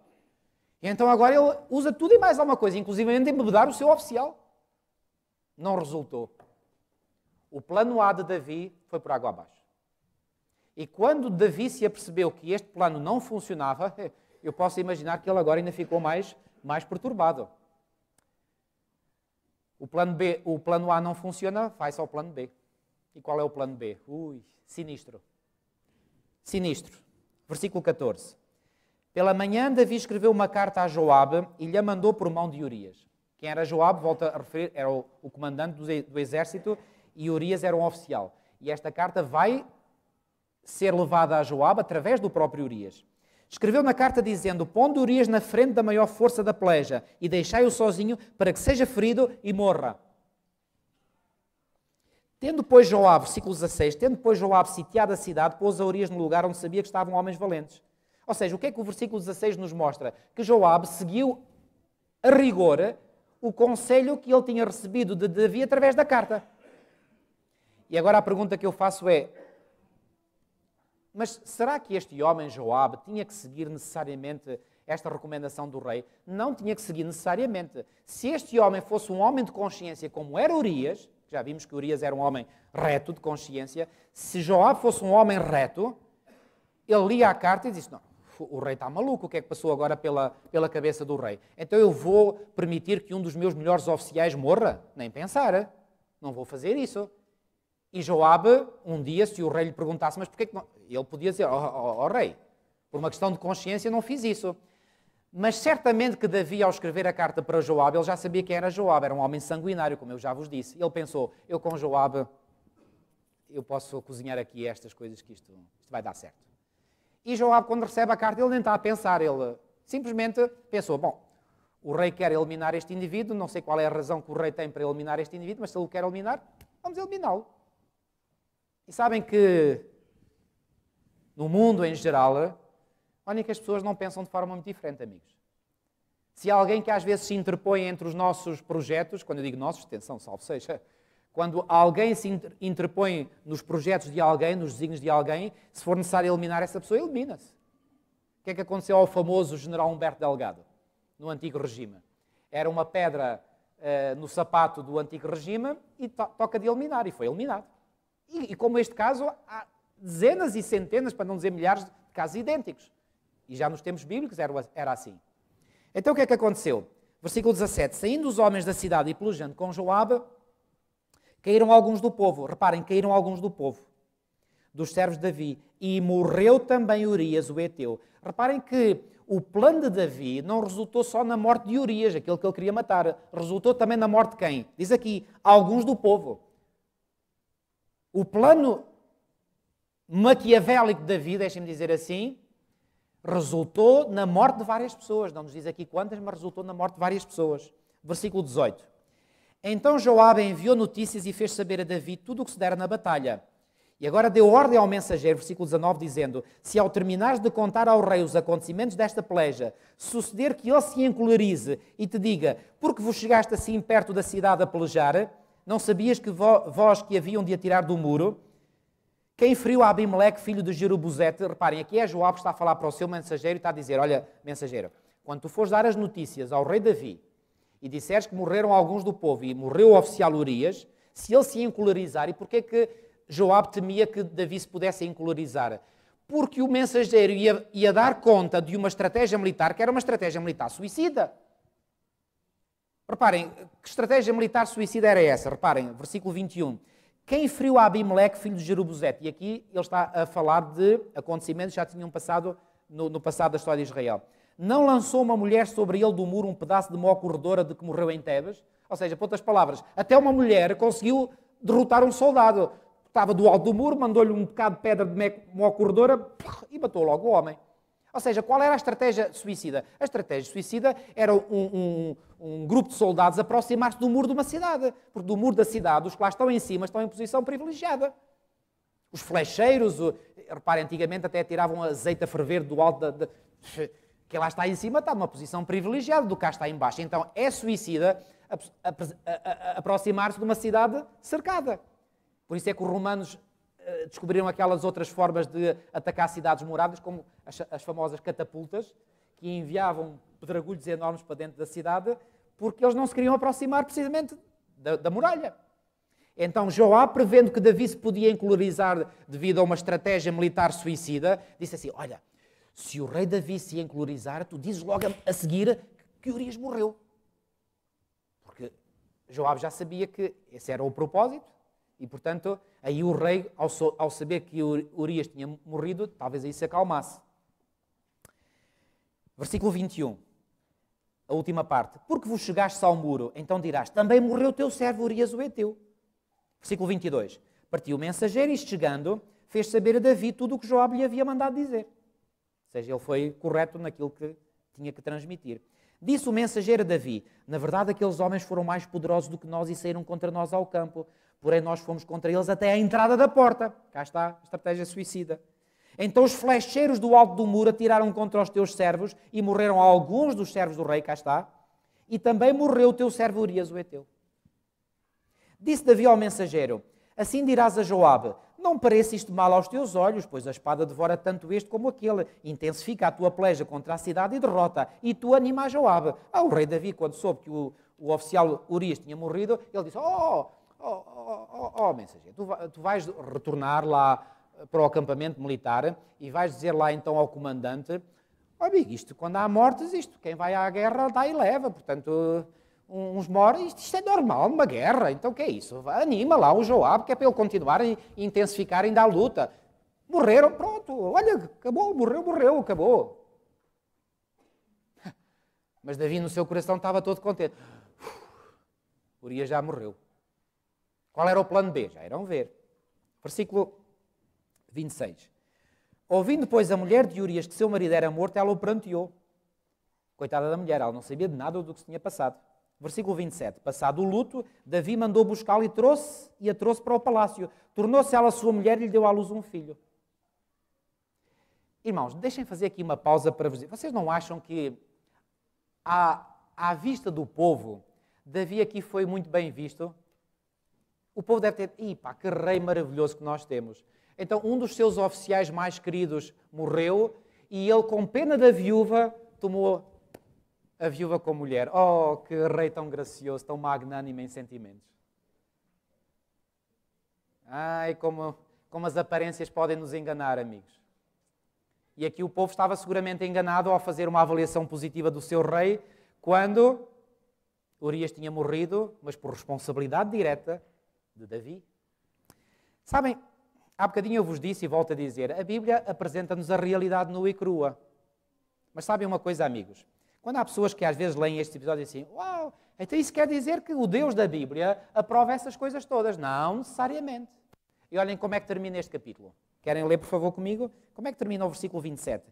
Então agora ele usa tudo e mais alguma coisa, inclusive embebedar o seu oficial. Não resultou. O plano A de Davi foi por água abaixo. E quando Davi se apercebeu que este plano não funcionava, eu posso imaginar que ele agora ainda ficou mais, mais perturbado. O plano, B, o plano A não funciona, vai só o plano B. E qual é o plano B? Ui, Sinistro. Sinistro. Versículo 14. Pela manhã, Davi escreveu uma carta a Joabe e lhe a mandou por mão de Urias. Quem era Joabe, volta a referir, era o, o comandante do, do, exército e Urias era um oficial. E esta carta vai ser levada a Joabe através do próprio Urias. Escreveu na carta dizendo: Pondo Urias na frente da maior força da peleja e deixai-o sozinho para que seja ferido e morra. Tendo, pois, Joab, versículo 16, tendo, pois, Joab sitiado a cidade, pôs a Urias no lugar onde sabia que estavam homens valentes. Ou seja, o que é que o versículo 16 nos mostra? Que Joab seguiu a rigor o conselho que ele tinha recebido de Davi através da carta. E agora a pergunta que eu faço é: mas será que este homem, Joab, tinha que seguir necessariamente esta recomendação do rei? Não tinha que seguir necessariamente. Se este homem fosse um homem de consciência como era Urias, já vimos que Urias era um homem reto, de consciência, se Joab fosse um homem reto, ele lia a carta e disse: Não, o rei está maluco, o que é que passou agora pela, pela cabeça do rei? Então eu vou permitir que um dos meus melhores oficiais morra? Nem pensar, não vou fazer isso. E Joab um dia, se o rei lhe perguntasse, mas porquê que não? Ele podia dizer, ó oh, oh, oh, rei, por uma questão de consciência não fiz isso. Mas certamente que Davi, ao escrever a carta para Joab, ele já sabia quem era Joab, era um homem sanguinário, como eu já vos disse. Ele pensou, eu com Joab, eu posso cozinhar aqui estas coisas que isto, isto vai dar certo. E Joab, quando recebe a carta, ele nem está a pensar, ele simplesmente pensou, bom, o rei quer eliminar este indivíduo, não sei qual é a razão que o rei tem para eliminar este indivíduo, mas se ele o quer eliminar, vamos eliminá-lo. E sabem que no mundo em geral, Olhem que as pessoas não pensam de forma muito diferente, amigos. Se alguém que às vezes se interpõe entre os nossos projetos, quando eu digo nossos, atenção, salve seja, quando alguém se interpõe nos projetos de alguém, nos designos de alguém, se for necessário eliminar essa pessoa, elimina-se. O que é que aconteceu ao famoso general Humberto Delgado, no antigo regime? Era uma pedra uh, no sapato do antigo regime e to toca de eliminar, e foi eliminado. E, e como este caso, há dezenas e centenas, para não dizer milhares, de casos idênticos. E já nos tempos bíblicos era, era assim. Então o que é que aconteceu? Versículo 17: Saindo os homens da cidade e pelejando com Joabe, caíram alguns do povo. Reparem, caíram alguns do povo, dos servos de Davi. E morreu também Urias, o Eteu. Reparem que o plano de Davi não resultou só na morte de Urias, aquele que ele queria matar, resultou também na morte de quem? Diz aqui, alguns do povo. O plano maquiavélico de Davi, deixem-me dizer assim, resultou na morte de várias pessoas. Não nos diz aqui quantas, mas resultou na morte de várias pessoas. Versículo 18. Então Joabe enviou notícias e fez saber a Davi tudo o que se dera na batalha. E agora deu ordem ao mensageiro, versículo 19, dizendo: Se ao terminares de contar ao rei os acontecimentos desta peleja, suceder que ele se encolerize e te diga: Porque vos chegaste assim perto da cidade a pelejar? Não sabias que vós que haviam de atirar do muro? Quem feriu Abimeleque, filho de Jerubuzete, reparem, aqui é Joab que está a falar para o seu mensageiro e está a dizer: Olha, mensageiro, quando tu fores dar as notícias ao rei Davi e disseres que morreram alguns do povo e morreu o oficial Urias, se ele se encolarizar, e porquê que Joab temia que Davi se pudesse encolarizar? Porque o mensageiro ia, ia dar conta de uma estratégia militar que era uma estratégia militar suicida. Reparem, que estratégia militar suicida era essa? Reparem, versículo 21. Quem feriu Abimeleque, filho de Jerubuzete? E aqui ele está a falar de acontecimentos que já tinham passado no, no passado da história de Israel. Não lançou uma mulher sobre ele do muro um pedaço de mó corredora de que morreu em Tebas? Ou seja, por outras palavras, até uma mulher conseguiu derrotar um soldado. Estava do alto do muro, mandou-lhe um bocado de pedra de mó corredora e matou logo o homem. Ou seja, qual era a estratégia suicida? A estratégia suicida era um, um, um grupo de soldados aproximar-se do muro de uma cidade, porque do muro da cidade os que lá estão em cima estão em posição privilegiada. Os flecheiros, reparem, antigamente até tiravam azeite a ferver do alto da, da quem lá está em cima está numa posição privilegiada do que cá está em baixo. Então é suicida aproximar-se de uma cidade cercada. Por isso é que os romanos eh, descobriram aquelas outras formas de atacar cidades moradas, como as, as famosas catapultas, que enviavam pedregulhos enormes para dentro da cidade, porque eles não se queriam aproximar precisamente da, da muralha. Então Joá, prevendo que Davi se podia encolorizar devido a uma estratégia militar suicida, disse assim: Olha, se o rei Davi se encolorizar, tu dizes logo a seguir que Urias morreu. Porque Joab já sabia que esse era o propósito e, portanto, Aí o rei, ao, saber que Urias tinha morrido, talvez aí se acalmasse. Versículo 21, a última parte. Porque vos chegaste ao muro, então dirás, também morreu teu servo Urias o Eteu. Versículo 22. Partiu o mensageiro e, chegando, fez saber a Davi tudo o que Joab lhe havia mandado dizer. Ou seja, ele foi correto naquilo que tinha que transmitir. Disse o mensageiro a Davi: Na verdade, aqueles homens foram mais poderosos do que nós e saíram contra nós ao campo. Porém, nós fomos contra eles até à entrada da porta. Cá está a estratégia suicida. Então os flecheiros do alto do muro atiraram contra os teus servos e morreram alguns dos servos do rei, cá está. E também morreu o teu servo Urias, o Eteu. Disse Davi ao mensageiro: Assim dirás a Joabe: Não pareça isto mal aos teus olhos, pois a espada devora tanto este como aquele, intensifica a tua pleja contra a cidade e derrota, e tu anima a Joabe. Ah, o rei Davi, quando soube que o, o oficial Urias tinha morrido, ele disse: Oh, oh, oh, oh, mensageiro, tu, tu vais retornar lá eh, para o acampamento militar e vais dizer lá então ao comandante: Ó amigo, isto quando há mortes, isto quem vai à guerra dá e leva, portanto, uns morrem, isto, isto, é normal numa guerra, então o que é isso? Anima lá o Joab, que é para ele continuar e intensificar ainda a luta. Morreram, pronto, olha, acabou, morreu, morreu, acabou. Mas Davi no seu coração estava todo contente. Urias já morreu. Qual era o plano B? Já irão ver. Versículo 26. Ouvindo, pois, a mulher de Urias que seu marido era morto, ela o pranteou. Coitada da mulher, ela não sabia de nada do que se tinha passado. Versículo 27. Passado o luto, Davi mandou buscá-la e trouxe e a trouxe para o palácio. Tornou-se ela sua mulher e lhe deu à luz um filho. Irmãos, deixem fazer aqui uma pausa para vos dizer. Vocês não acham que, à, à vista do povo, Davi aqui foi muito bem visto? O povo deve ter, ih pá, que rei maravilhoso que nós temos. Então, um dos seus oficiais mais queridos morreu e ele, com pena da viúva, tomou a viúva como mulher. Oh, que rei tão gracioso, tão magnânimo em sentimentos. Ai, como, como as aparências podem nos enganar, amigos. E aqui o povo estava seguramente enganado ao fazer uma avaliação positiva do seu rei, quando Urias tinha morrido, mas por responsabilidade direta de Davi. Sabem, há bocadinho eu vos disse e volto a dizer, a Bíblia apresenta-nos a realidade nua e crua. Mas sabem uma coisa, amigos? Quando há pessoas que às vezes leem este episódio e dizem assim, uau, então isso quer dizer que o Deus da Bíblia aprova essas coisas todas. Não necessariamente. E olhem como é que termina este capítulo. Querem ler, por favor, comigo? Como é que termina o versículo 27?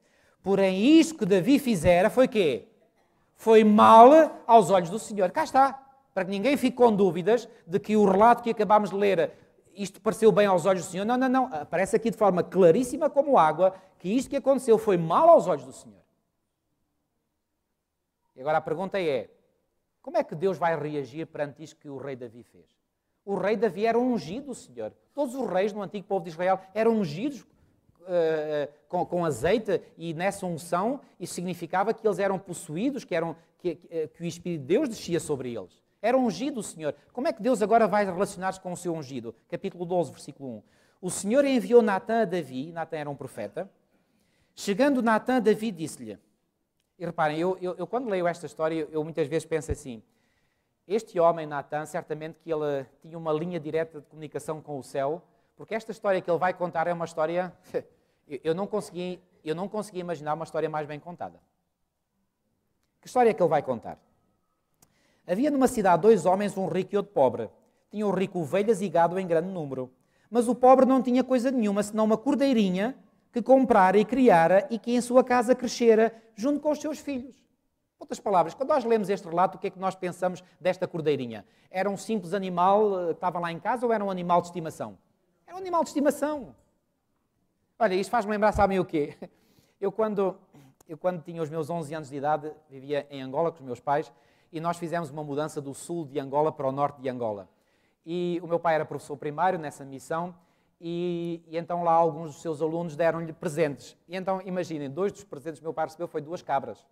Porém, isto que Davi fizera foi quê? Foi mal aos olhos do Senhor. Cá está para que ninguém fique com dúvidas de que o relato que acabámos de ler, isto pareceu bem aos olhos do Senhor. Não, não, não. Aparece aqui de forma claríssima como água que isto que aconteceu foi mal aos olhos do Senhor. E agora a pergunta é: como é que Deus vai reagir perante isto que o rei Davi fez? O rei Davi era ungido do Senhor. Todos os reis no antigo povo de Israel eram ungidos Uh, com, com, azeite e nessa unção, isso significava que eles eram possuídos, que, eram, que, que, eh, que o Espírito de Deus descia sobre eles. Era ungido o Senhor. Como é que Deus agora vai relacionar-se com o seu ungido? Capítulo 12, versículo 1. O Senhor enviou Natan a Davi, Natan era um profeta. Chegando Natan, Davi disse-lhe, e reparem, eu, eu, eu, quando leio esta história, eu muitas vezes penso assim, este homem, Natan, certamente que ele tinha uma linha direta de comunicação com o céu, porque esta história que ele vai contar é uma história, eu não consegui, eu não consegui imaginar uma história mais bem contada. Que história é que ele vai contar? Havia numa cidade dois homens, um rico e outro pobre. Tinham o rico ovelhas e gado em grande número. Mas o pobre não tinha coisa nenhuma, senão uma cordeirinha que comprara e criara e que em sua casa crescera junto com os seus filhos. Outras palavras, quando nós lemos este relato, o que é que nós pensamos desta cordeirinha? Era um simples animal eh, que estava lá em casa ou era um animal de estimação? Era um animal de estimação. Olha, isto faz-me lembrar, sabem o quê? Eu quando, eu, quando tinha os meus 11 anos de idade, vivia em Angola com os meus pais e nós fizemos uma mudança do sul de Angola para o norte de Angola. E o meu pai era professor primário nessa missão e, e então lá alguns dos seus alunos deram-lhe presentes. E então, imaginem, dois dos presentes que meu pai recebeu foi duas cabras.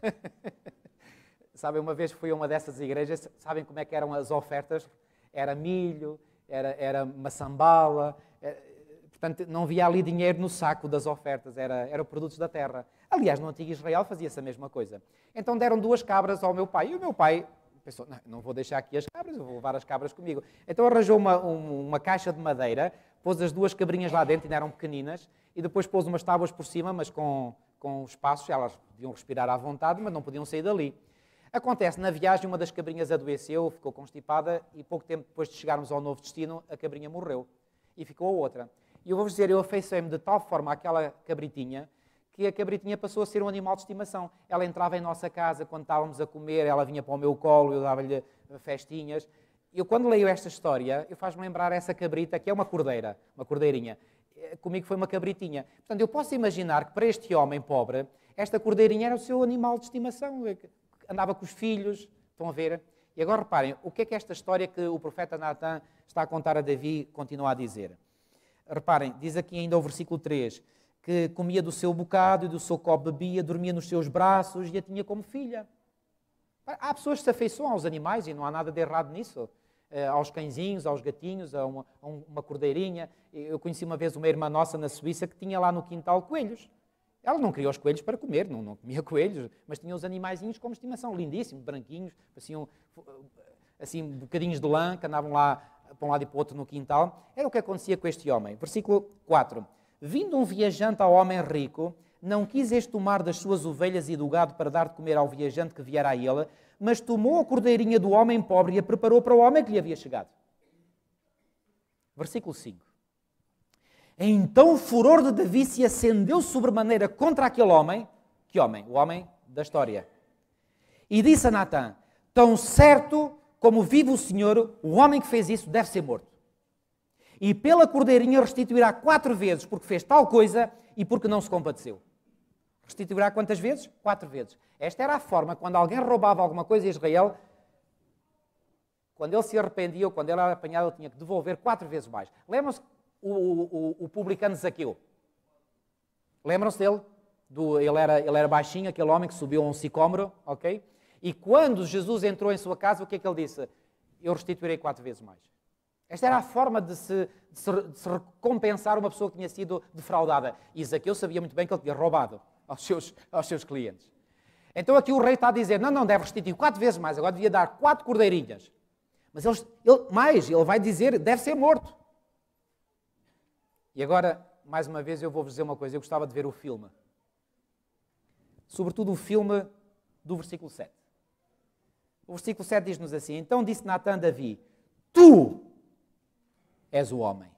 sabem, uma vez fui a uma dessas igrejas, sabem como é que eram as ofertas? Era milho, era, era maçambala, era, eh, portanto, não havia ali dinheiro no saco das ofertas, era, era produtos da terra. Aliás, no antigo Israel fazia-se a mesma coisa. Então deram duas cabras ao meu pai. E o meu pai pensou: não, não vou deixar aqui as cabras, eu vou levar as cabras comigo. Então arranjou uma, uma caixa de madeira, pôs as duas cabrinhas lá dentro, ainda eram pequeninas, e depois pôs umas tábuas por cima, mas com, com espaços, elas podiam respirar à vontade, mas não podiam sair dali. Acontece, na viagem, uma das cabrinhas adoeceu, ficou constipada, e pouco tempo depois de chegarmos ao novo destino, a cabrinha morreu. E ficou a outra. E eu vou-vos dizer, eu afeiçoei-me de tal forma àquela cabritinha que a cabritinha passou a ser um animal de estimação. Ela entrava em nossa casa quando estávamos a comer, ela vinha para o meu colo, eu dava-lhe festinhas. Eu, quando leio esta história, eu faz-me lembrar essa cabrita, que é uma cordeira, uma cordeirinha. Eh, comigo foi uma cabritinha. Portanto, eu posso imaginar que para este homem pobre, esta cordeirinha era o seu animal de estimação. É andava com os filhos, estão a ver? E agora reparem, o que é que esta história que o profeta Natan está a contar a Davi continua a dizer? Reparem, diz aqui ainda o versículo 3: que comia do seu bocado e do seu copo bebia, dormia nos seus braços e a tinha como filha. Há pessoas que se afeiçoam aos animais e não há nada de errado nisso. Eh, aos cãezinhos, aos gatinhos, a uma, a uma cordeirinha. Eu conheci uma vez uma irmã nossa na Suíça que tinha lá no quintal coelhos. Ela não criou os coelhos para comer, não, não comia coelhos, mas tinha os animaizinhos como estimação, lindíssimos, branquinhos, assim, assim bocadinhos de lã que andavam lá para um lado e para o outro no quintal. Era o que acontecia com este homem. Versículo 4. Vindo um viajante ao homem rico, não quis este tomar das suas ovelhas e do gado para dar de comer ao viajante que vier a ele, mas tomou a cordeirinha do homem pobre e a preparou para o homem que lhe havia chegado. Versículo 5. Então o furor de Davi se acendeu sobremaneira contra aquele homem. Que homem? O homem da história. E disse a Natan: Tão certo como vive o Senhor, o homem que fez isso deve ser morto e pela cordeirinha restituirá quatro vezes, porque fez tal coisa e porque não se compadeceu. Restituirá quantas vezes? Quatro vezes. Esta era a forma, quando alguém roubava alguma coisa a Israel, quando ele se arrependia ou quando ele era apanhado, ele tinha que devolver quatro vezes mais. Lembram-se o, o, o, publicano Zaqueu? Lembram-se dele? Do, ele, era, ele era baixinho, aquele homem que subiu a um sicômoro, ok? E quando Jesus entrou em sua casa, o que é que ele disse? Eu restituirei quatro vezes mais. Esta era a forma de se, de se, de se recompensar uma pessoa que tinha sido defraudada. E Zaqueu sabia muito bem que ele tinha roubado aos seus, aos seus clientes. Então aqui o rei está a dizer: não, não, deve restituir quatro vezes mais, agora devia dar quatro cordeirinhas. Mas ele, mais, ele vai dizer: deve ser morto. E agora, mais uma vez, eu vou-vos dizer uma coisa: eu gostava de ver o filme. Sobretudo o filme do versículo 7. O versículo 7 diz-nos assim: Então disse Natan Davi: Tu és o homem.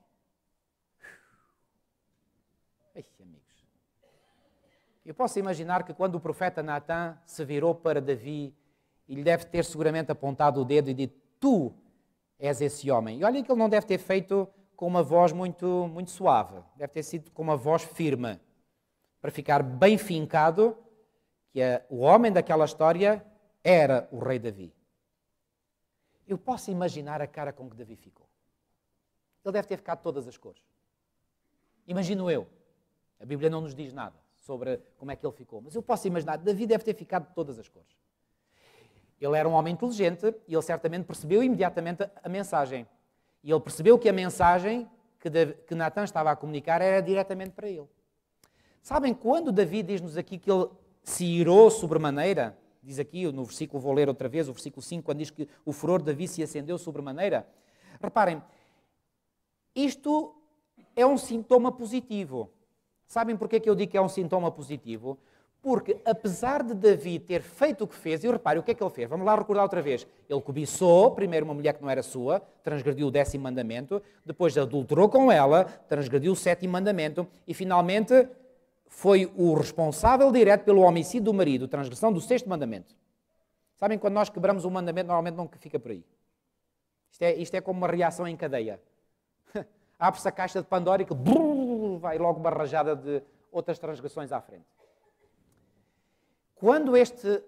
Ai, amigos. Eu posso imaginar que quando o profeta Natan se virou para Davi, ele deve ter seguramente apontado o dedo e dito: Tu és esse homem. E olhem que ele não deve ter feito com uma voz muito, muito suave, deve ter sido com uma voz firme, para ficar bem fincado que o homem daquela história era o rei Davi. Eu posso imaginar a cara com que Davi ficou. Ele deve ter ficado de todas as cores. Imagino eu. A Bíblia não nos diz nada sobre como é que ele ficou, mas eu posso imaginar. Davi deve ter ficado de todas as cores. Ele era um homem inteligente e ele certamente percebeu imediatamente a mensagem. E ele percebeu que a mensagem que, que Natan estava a comunicar era diretamente para ele. Sabem, quando Davi diz-nos aqui que ele se irou sobremaneira, diz aqui no versículo, vou ler outra vez, o versículo 5, quando diz que o furor de Davi se acendeu sobremaneira. Reparem, isto é um sintoma positivo. Sabem porquê que eu digo que é um sintoma positivo? Porque apesar de Davi ter feito o que fez, e repare o que é que ele fez, vamos lá recordar outra vez. Ele cobiçou primeiro uma mulher que não era sua, transgrediu o décimo mandamento, depois adulterou com ela, transgrediu o sétimo mandamento e finalmente foi o responsável direto pelo homicídio do marido, transgressão do sexto mandamento. Sabem, quando nós quebramos um mandamento, normalmente não fica por aí. Isto é, isto é como uma reação em cadeia abre-se a caixa de Pandora e que brrr, vai logo uma rajada de outras transgressões à frente. Quando este,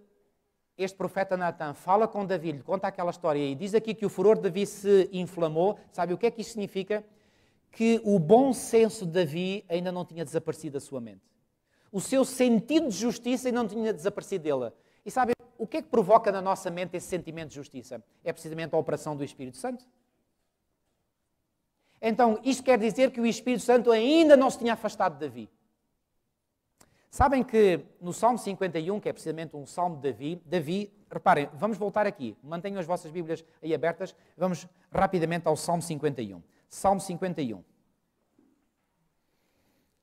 este profeta Natan fala com Davi, lhe conta aquela história e diz aqui que o furor de Davi se inflamou, sabe o que é que isso significa? Que o bom senso de Davi ainda não tinha desaparecido da sua mente. O seu sentido de justiça ainda não tinha desaparecido dela. E sabe o que é que provoca na nossa mente esse sentimento de justiça? É precisamente a operação do Espírito Santo. Então, isto quer dizer que o Espírito Santo ainda não se tinha afastado de Davi. Sabem que no Salmo 51, que é precisamente um salmo de Davi, Davi, reparem, vamos voltar aqui, mantenham as vossas Bíblias aí abertas, vamos rapidamente ao Salmo 51. Salmo 51.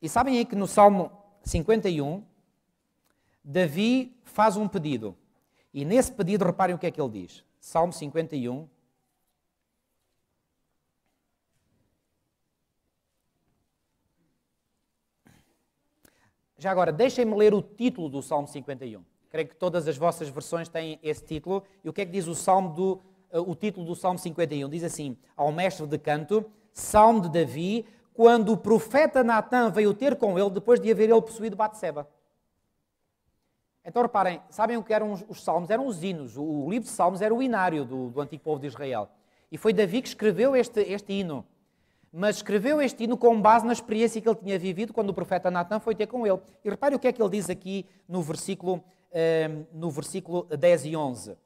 E sabem aí que no Salmo 51, Davi faz um pedido. E nesse pedido, reparem o que é que ele diz. Salmo 51, Já agora, deixem-me ler o título do Salmo 51. Creio que todas as vossas versões têm esse título. E o que é que diz o, Salmo do, eh, o título do Salmo 51? Diz assim: Ao mestre de canto, Salmo de Davi, quando o profeta Natan veio ter com ele depois de haver ele possuído Batseba. Então reparem, sabem o que eram os, salmos? Eram os hinos. O, o livro de salmos era o hinário do, do, antigo povo de Israel. E foi Davi que escreveu este, este hino mas escreveu este hino com base na experiência que ele tinha vivido quando o profeta Natan foi ter com ele. E repare o que é que ele diz aqui no versículo, ehm, no versículo 10 e 11.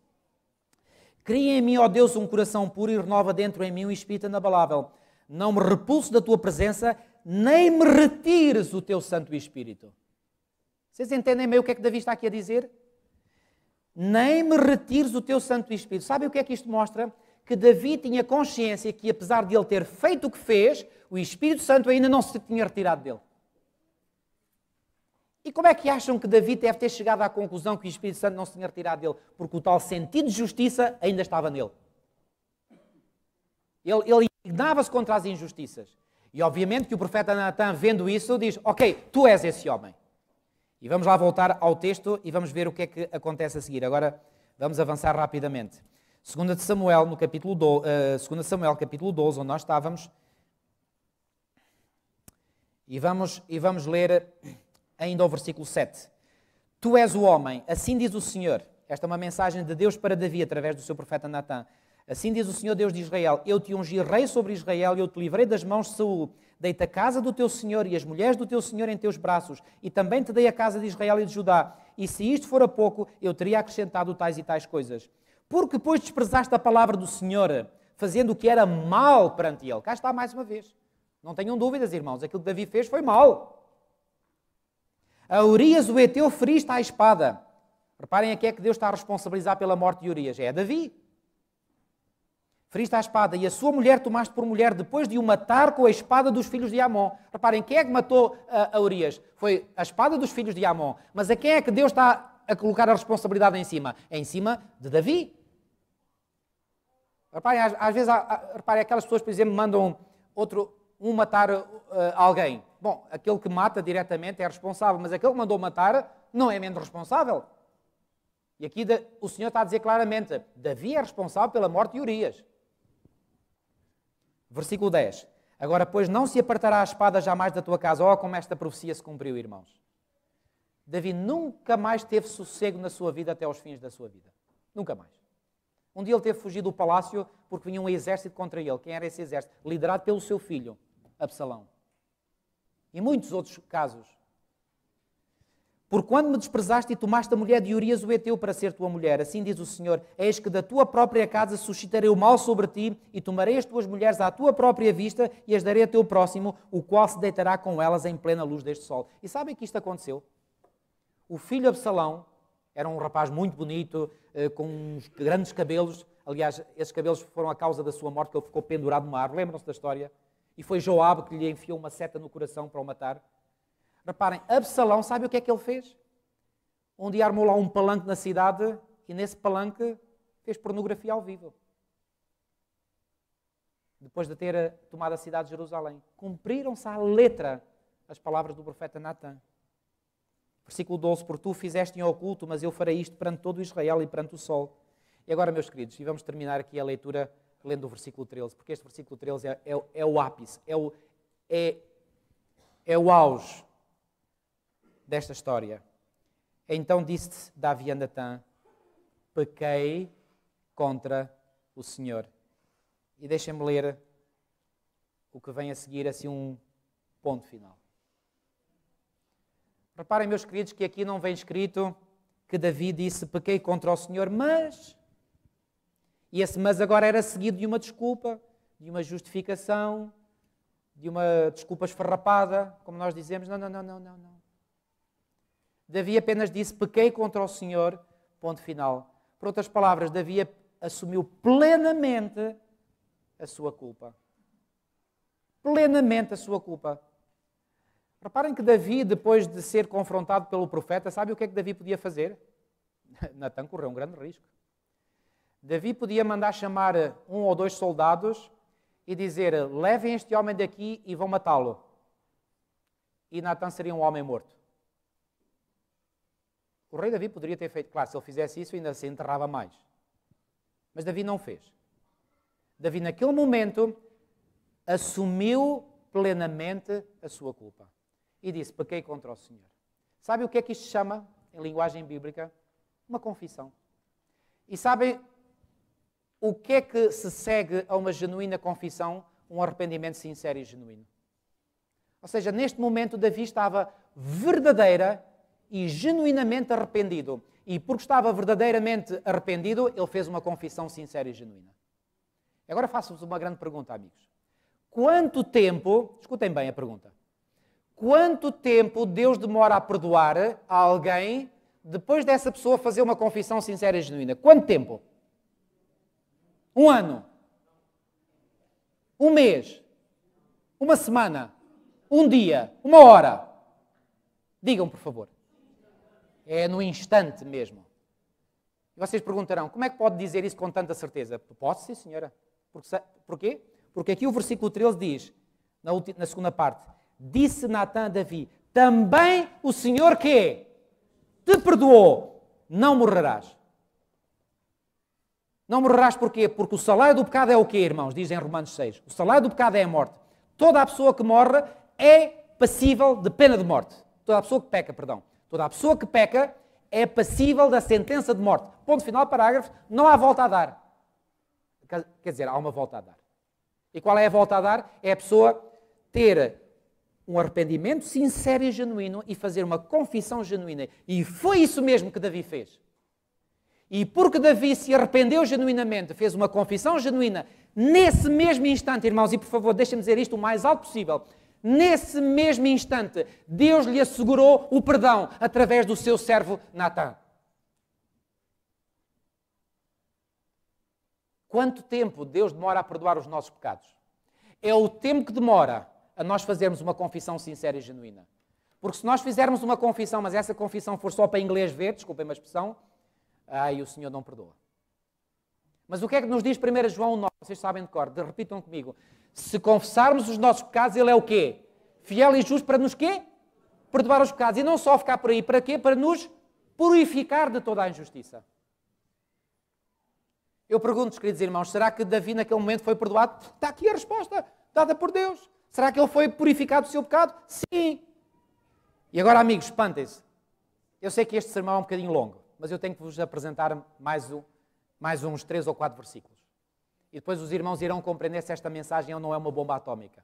Cria em mim, ó Deus, um coração puro e renova dentro em mim um espírito inabalável. Não me repulso da tua presença, nem me retires o teu Santo Espírito. Vocês entendem bem o que é que Davi está aqui a dizer? Nem me retires o teu Santo Espírito. Sabe o que é que isto mostra? que Davi tinha consciência que, apesar de ele ter feito o que fez, o Espírito Santo ainda não se tinha retirado dele. E como é que acham que Davi deve ter chegado à conclusão que o Espírito Santo não se tinha retirado dele? Porque o tal sentido de justiça ainda estava nele. Ele, ele indignava-se contra as injustiças. E obviamente que o profeta Natan, vendo isso, diz: Ok, tu és esse homem. E vamos lá voltar ao texto e vamos ver o que é que acontece a seguir. Agora vamos avançar rapidamente. 2 Samuel, no capítulo 12, uh, eh, Samuel, capítulo 12, onde nós estávamos, e vamos, e vamos ler ainda o versículo 7. Tu és o homem, assim diz o Senhor. Esta é uma mensagem de Deus para Davi através do seu profeta Natan. Assim diz o Senhor Deus de Israel: Eu te ungi rei sobre Israel e eu te livrei das mãos de Saul. Dei-te a casa do teu senhor e as mulheres do teu senhor em teus braços, e também te dei a casa de Israel e de Judá. E se isto a pouco, eu teria acrescentado tais e tais coisas porque depois desprezaste a palavra do Senhor, fazendo o que era mal perante ele. Cá está mais uma vez. Não tenham dúvidas, irmãos, aquilo que Davi fez foi mal. A Urias, o Eteu, feriste à espada. Reparem Quem é que Deus está a responsabilizar pela morte de Urias. É Davi. Feriste à espada e a sua mulher tomaste por mulher depois de o matar com a espada dos filhos de Amon. Reparem, quem é que matou a Urias? Foi a espada dos filhos de Amon. Mas a quem é que Deus está a colocar a responsabilidade em cima? É em cima de Davi. Reparem, às, às vezes, reparem, aquelas pessoas, por exemplo, mandam outro, um matar uh, alguém. Bom, aquele que mata diretamente é responsável, mas aquele que mandou matar não é menos responsável. E aqui o Senhor está a dizer claramente: Davi é responsável pela morte de Urias. Versículo 10. Agora, pois, não se apartará a espada jamais da tua casa. Oh, como esta profecia se cumpriu, irmãos. Davi nunca mais teve sossego na sua vida até aos fins da sua vida. Nunca mais. Um dia ele teve fugido do palácio porque vinha um exército contra ele. Quem era esse exército? Liderado pelo seu filho, Absalão. E muitos outros casos. Por quando me desprezaste e tomaste a mulher de Urias o Eteu para ser tua mulher, assim diz o Senhor: Eis que da tua própria casa suscitarei o mal sobre ti, e tomarei as tuas mulheres à tua própria vista, e as darei a teu próximo, o qual se deitará com elas em plena luz deste sol. E sabem que isto aconteceu? O filho Absalão era um rapaz muito bonito, eh, com uns grandes cabelos. Aliás, esses cabelos foram a causa da sua morte, que ele ficou pendurado no mar. Lembram-se da história? E foi Joabe que lhe enfiou uma seta no coração para o matar. Reparem, Absalão, sabe o que é que ele fez? Um dia armou lá um palanque na cidade e nesse palanque fez pornografia ao vivo. Depois de ter eh, tomado a cidade de Jerusalém. Cumpriram-se à letra as palavras do profeta Natan. Versículo 12: Por tu fizeste em oculto, mas eu farei isto perante todo Israel e perante o sol. E agora, meus queridos, e vamos terminar aqui a leitura lendo o versículo 13, porque este versículo 13 é, é, é o ápice, é o, é, é o auge desta história. Então disse Davi a Natã: Pequei contra o Senhor. E deixem-me ler o que vem a seguir, assim, um ponto final. Reparem, meus queridos, que aqui não vem escrito que Davi disse: Pequei contra o Senhor, mas. E esse mas agora era seguido de uma desculpa, de uma justificação, de uma desculpa esfarrapada, como nós dizemos. Não, não, não, não, não. não. Davi apenas disse: Pequei contra o Senhor, ponto final. Por outras palavras, Davi assumiu plenamente a sua culpa. Plenamente a sua culpa. Reparem que Davi, depois de ser confrontado pelo profeta, sabe o que é que Davi podia fazer? Natan correu um grande risco. Davi podia mandar chamar um ou dois soldados e dizer: levem este homem daqui e vão matá-lo. E Natan seria um homem morto. O rei Davi poderia ter feito, claro, se ele fizesse isso ainda se enterrava mais. Mas Davi não fez. Davi, naquele momento, assumiu plenamente a sua culpa e disse: Pequei contra o Senhor. Sabe o que é que isto chama, em linguagem bíblica? Uma confissão. E sabem o que é que se segue a uma genuína confissão, um arrependimento sincero e genuíno? Ou seja, neste momento, Davi estava verdadeira e genuinamente arrependido. E porque estava verdadeiramente arrependido, ele fez uma confissão sincera e genuína. Agora faço-vos uma grande pergunta, amigos. Quanto tempo, escutem bem a pergunta, quanto tempo Deus demora a perdoar a alguém depois dessa pessoa fazer uma confissão sincera e genuína? Quanto tempo? Um ano? Um mês? Uma semana? Um dia? Uma hora? Digam, por favor. É no instante mesmo. E vocês perguntarão: como é que pode dizer isso com tanta certeza? Posso, sim, senhora. Porque, porquê? Porque aqui o versículo 13 diz, na, última, na segunda parte: Disse Natan a Davi: Também o Senhor que te perdoou, não morrerás. Não morrerás porquê? Porque o salário do pecado é o quê, irmãos? Dizem Romanos 6. O salário do pecado é a morte. Toda a pessoa que morre é passível de pena de morte. Toda a pessoa que peca, perdão. Toda a pessoa que peca é passível da sentença de morte. Ponto final, parágrafo. Não há volta a dar. Quer dizer, há uma volta a dar. E qual é a volta a dar? É a pessoa ter um arrependimento sincero e genuíno e fazer uma confissão genuína. E foi isso mesmo que Davi fez. E porque Davi se arrependeu genuinamente, fez uma confissão genuína, nesse mesmo instante, irmãos, e por favor, deixem-me dizer isto o mais alto possível. Nesse mesmo instante, Deus lhe assegurou o perdão através do seu servo Natan. Quanto tempo Deus demora a perdoar os nossos pecados? É o tempo que demora a nós fazermos uma confissão sincera e genuína. Porque se nós fizermos uma confissão, mas essa confissão for só para inglês ver, desculpem a expressão, ai, o Senhor não perdoa. Mas o que é que nos diz 1 João 9? Vocês sabem de cor, repitam comigo. Se confessarmos os nossos pecados, Ele é o quê? Fiel e justo para nos quê? Perdoar os pecados. E não só ficar por aí. Para quê? Para nos purificar de toda a injustiça. Eu pergunto-vos, queridos irmãos, será que Davi naquele momento foi perdoado? Está aqui a resposta, dada por Deus. Será que ele foi purificado do seu pecado? Sim. E agora, amigos, espantem-se. Eu sei que este sermão é um bocadinho longo, mas eu tenho que vos apresentar mais, um, mais uns três ou quatro versículos. E depois os irmãos irão compreender se esta mensagem ou não é uma bomba atómica.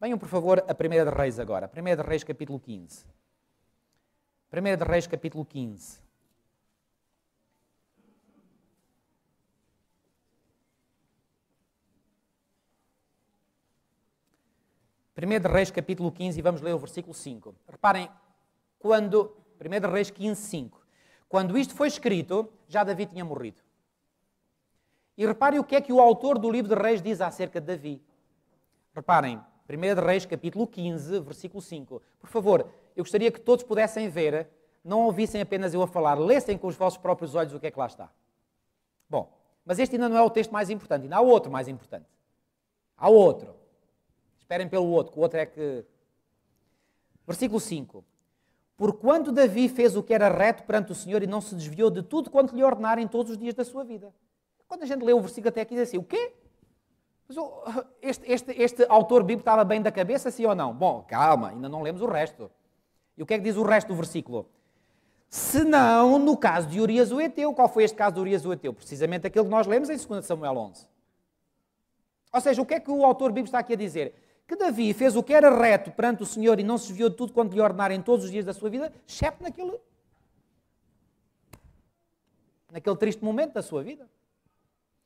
Venham, por favor, a 1 de Reis agora. 1 de Reis, capítulo 15. 1 de Reis, capítulo 15. 1 de Reis, capítulo 15, e vamos ler o versículo 5. Reparem, quando. 1 de Reis 15, 5. Quando isto foi escrito, já Davi tinha morrido. E reparem o que é que o autor do livro de Reis diz acerca de Davi. Reparem, 1 de Reis, capítulo 15, versículo 5. Por favor, eu gostaria que todos pudessem ver, não ouvissem apenas eu a falar, lessem com os vossos próprios olhos o que é que lá está. Bom, mas este ainda não é o texto mais importante, ainda há outro mais importante. Há outro. Esperem pelo outro, que o outro é que. Versículo 5. Porquanto Davi fez o que era reto perante o Senhor e não se desviou de tudo quanto lhe ordenaram em todos os dias da sua vida. Quando a gente lê o versículo até aqui, diz assim: o quê? Oh, este, este, este autor bíblico estava bem da cabeça, sim ou não? Bom, calma, ainda não lemos o resto. E o que é que diz o resto do versículo? Se não, no caso de Urias o Eteu. Qual foi este caso de Urias o Eteu? Precisamente aquele que nós lemos em 2 Samuel 11. Ou seja, o que é que o autor bíblico está aqui a dizer? que Davi fez o que era reto perante o Senhor e não se viu de tudo quanto lhe ordenarem todos os dias da sua vida, excepto naquele, naquele triste momento da sua vida.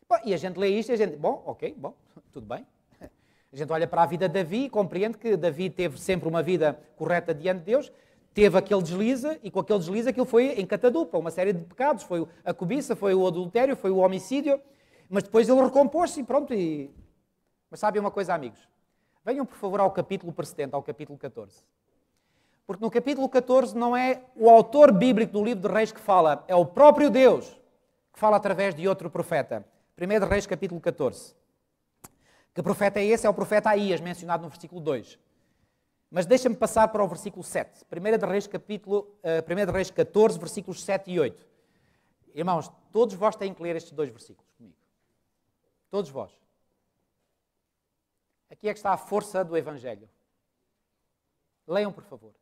Bom, e a gente lê isto e a gente, bom, ok, bom, tudo bem. A gente olha para a vida de Davi e compreende que Davi teve sempre uma vida correta diante de Deus, teve aquele desliza e com aquele desliza aquilo foi em catadupa, uma série de pecados, foi a cobiça, foi o adultério, foi o homicídio, mas depois ele recompôs-se e pronto. E... Mas sabem uma coisa, amigos? Venham, por favor, ao capítulo precedente, ao capítulo 14. Porque no capítulo 14 não é o autor bíblico do livro de Reis que fala, é o próprio Deus que fala através de outro profeta. 1 Reis, capítulo 14. Que profeta é esse? É o profeta Aías, mencionado no versículo 2. Mas deixa-me passar para o versículo 7. 1 Reis, capítulo, uh, Reis 14, versículos 7 e 8. Irmãos, todos vós têm que ler estes dois versículos comigo. Todos vós. Aqui é que está a força do Evangelho. Leiam, por favor.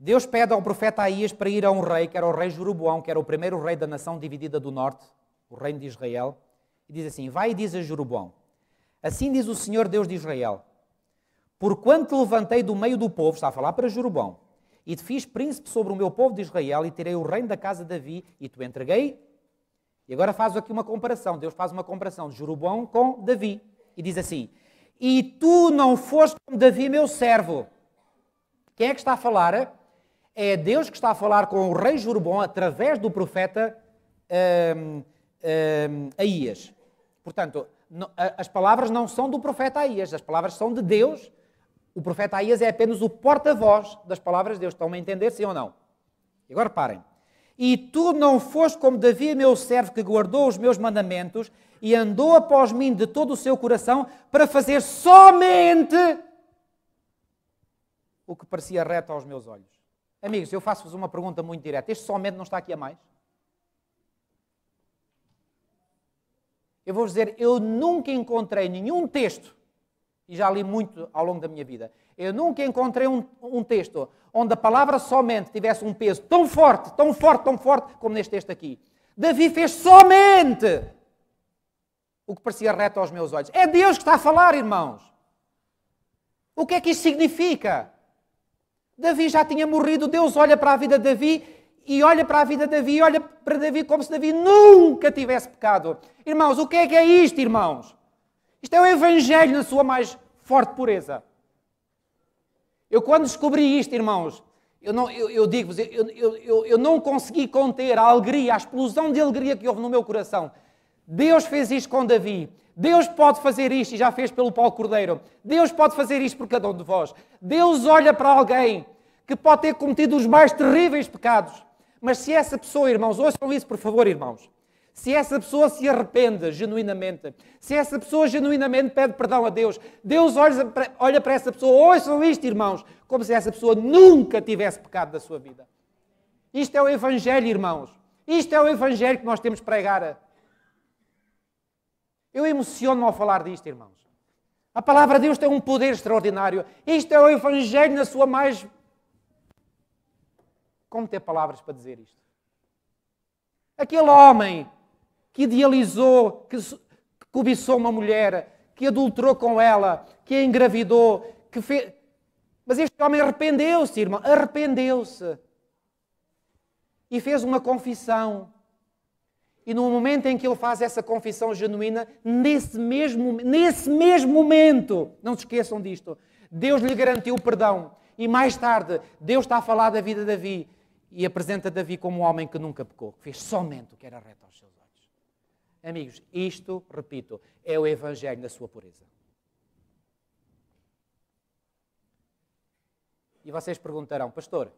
Deus pede ao profeta Aías para ir a um rei, que era o rei Jeroboão, que era o primeiro rei da nação dividida do norte, o reino de Israel, e diz assim: Vai e diz a Jeroboão: Assim diz o Senhor Deus de Israel: Porquanto levantei do meio do povo, está a falar para Jeroboão, e te fiz príncipe sobre o meu povo de Israel, e tirei o reino da casa de Davi, e te entreguei. E agora faz aqui uma comparação: Deus faz uma comparação de Jeroboão com Davi e diz assim: E tu não foste como Davi, meu servo. Quem é que está a falar? É Deus que está a falar com o rei Jeroboão através do profeta um, um, Aías. Portanto, as palavras não são do profeta Aías, as palavras são de Deus. O profeta Aías é apenas o porta-voz das palavras de Deus. Estão-me a entender, sim ou não? E agora parem E tu não foste como Davi, meu servo, que guardou os meus mandamentos e andou após mim de todo o seu coração para fazer somente o que parecia reto aos meus olhos. Amigos, eu faço-vos uma pergunta muito direta. Este somente não está aqui a mais? Eu vou dizer, eu nunca encontrei nenhum texto, e já li muito ao longo da minha vida, eu nunca encontrei um, um, texto onde a palavra somente tivesse um peso tão forte, tão forte, tão forte, como neste texto aqui. Davi fez somente o que parecia reto aos meus olhos. É Deus que está a falar, irmãos. O que é que isto significa? Davi já tinha morrido, Deus olha para a vida de Davi e olha para a vida de Davi, e olha para Davi como se Davi nunca tivesse pecado. Irmãos, o que é que é isto, irmãos? Isto é o Evangelho na sua mais forte pureza. Eu, quando descobri isto, irmãos, eu, não, eu, eu digo-vos, eu, eu, eu, não consegui conter a alegria, a explosão de alegria que houve no meu coração. Deus fez isto com Davi. Deus pode fazer isto e já fez pelo Paulo Cordeiro. Deus pode fazer isto por cada um de vós. Deus olha para alguém que pode ter cometido os mais terríveis pecados. Mas se essa pessoa, irmãos, ouçam isso por favor, irmãos. Se essa pessoa se arrepende genuinamente, se essa pessoa genuinamente pede perdão a Deus, Deus olha para, olha para essa pessoa, ouçam isto, irmãos, como se essa pessoa nunca tivesse pecado da sua vida. Isto é o Evangelho, irmãos. Isto é o Evangelho que nós temos que pregar. Eu emociono-me ao falar disto, irmãos. A palavra de Deus tem um poder extraordinário. Isto é o Evangelho na sua mais. Como ter palavras para dizer isto? Aquele homem que idealizou, que cobiçou uma mulher, que adulterou com ela, que a engravidou, que fez. Mas este homem arrependeu-se, irmão, arrependeu-se. E fez uma confissão. E no momento em que ele faz essa confissão genuína, nesse mesmo, nesse mesmo momento, não se esqueçam disto, Deus lhe garantiu perdão. E mais tarde, Deus está a falar da vida de Davi e apresenta Davi como um homem que nunca pecou, que fez somente o que era reto aos seus olhos. Amigos, isto, repito, é o Evangelho na sua pureza. E vocês perguntarão, pastor,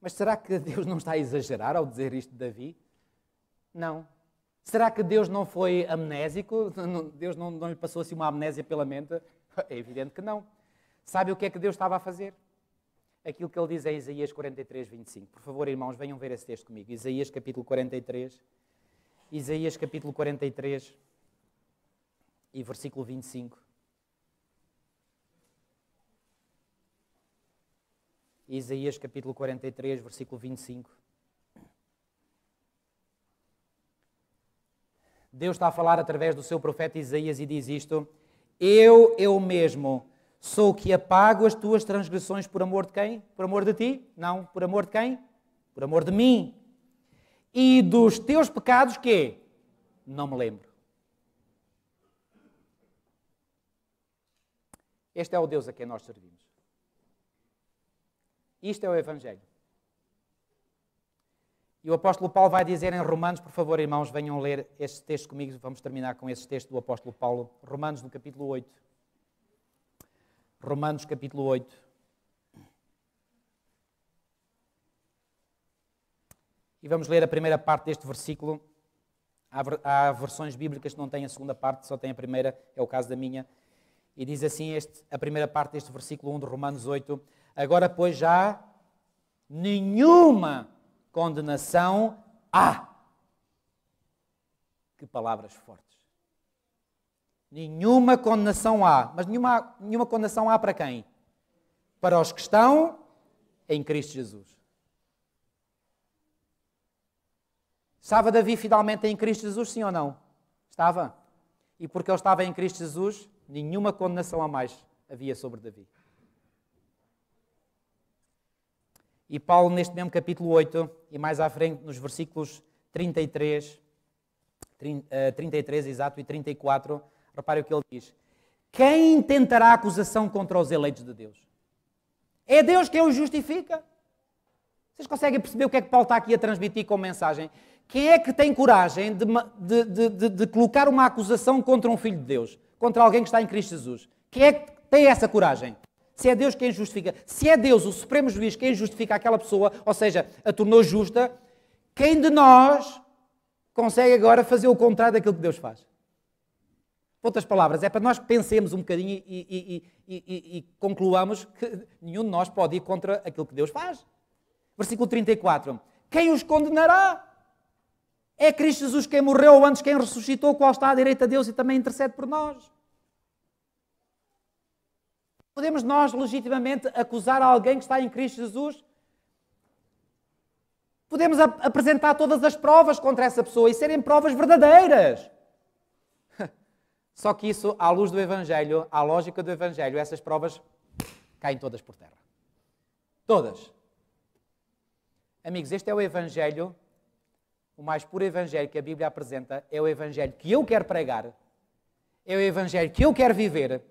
mas será que Deus não está a exagerar ao dizer isto de Davi? Não. Será que Deus não foi amnésico? Deus não, não lhe passou assim uma amnésia pela mente? É evidente que não. Sabe o que é que Deus estava a fazer? Aquilo que ele diz em Isaías 43, 25. Por favor, irmãos, venham ver esse texto comigo. Isaías capítulo 43. Isaías capítulo 43 e versículo 25. Isaías capítulo 43, versículo 25. Deus está a falar através do seu profeta Isaías e diz isto: Eu, eu mesmo, sou o que apago as tuas transgressões por amor de quem? Por amor de ti? Não, por amor de quem? Por amor de mim. E dos teus pecados que não me lembro. Este é o Deus a quem nós servimos. Isto é o evangelho. E o apóstolo Paulo vai dizer em Romanos, por favor, irmãos, venham ler este texto comigo, vamos terminar com este texto do apóstolo Paulo, Romanos no capítulo 8. Romanos capítulo 8. E vamos ler a primeira parte deste versículo. Há, versões bíblicas que não têm a segunda parte, só têm a primeira, é o caso da minha. E diz assim este, a primeira parte deste versículo 1 de Romanos 8: Agora, pois, já nenhuma condenação há. Que palavras fortes. Nenhuma condenação há. Mas nenhuma, nenhuma condenação há para quem? Para os que estão em Cristo Jesus. Estava Davi finalmente em Cristo Jesus, sim ou não? Estava. E porque ele estava em Cristo Jesus, nenhuma condenação a mais havia sobre Davi. E Paulo, neste mesmo capítulo 8, e mais à frente, nos versículos 33, 33 eh, exato, e 34, repare o que ele diz: Quem tentará acusação contra os eleitos de Deus? É Deus quem os justifica. Vocês conseguem perceber o que é que Paulo está aqui a transmitir como mensagem? Quem é que tem coragem de, de, de, de, colocar uma acusação contra um filho de Deus? Contra alguém que está em Cristo Jesus? Quem é que tem essa coragem? Se é Deus quem justifica, se é Deus o Supremo Juiz quem justifica aquela pessoa, ou seja, a tornou justa, quem de nós consegue agora fazer o contrário daquilo que Deus faz? Outras palavras, é para nós pensemos um bocadinho e, e, e, e, concluamos que nenhum de nós pode ir contra aquilo que Deus faz. Versículo 34. Quem os condenará? É Cristo Jesus quem morreu antes, quem ressuscitou, qual está à direita de Deus e também intercede por nós. Podemos nós legitimamente acusar alguém que está em Cristo Jesus? Podemos ap apresentar todas as provas contra essa pessoa e serem provas verdadeiras. Só que isso, à luz do Evangelho, à lógica do Evangelho, essas provas caem todas por terra. Todas. Amigos, este é o Evangelho, o mais puro Evangelho que a Bíblia apresenta, é o Evangelho que eu quero pregar, é o Evangelho que eu quero viver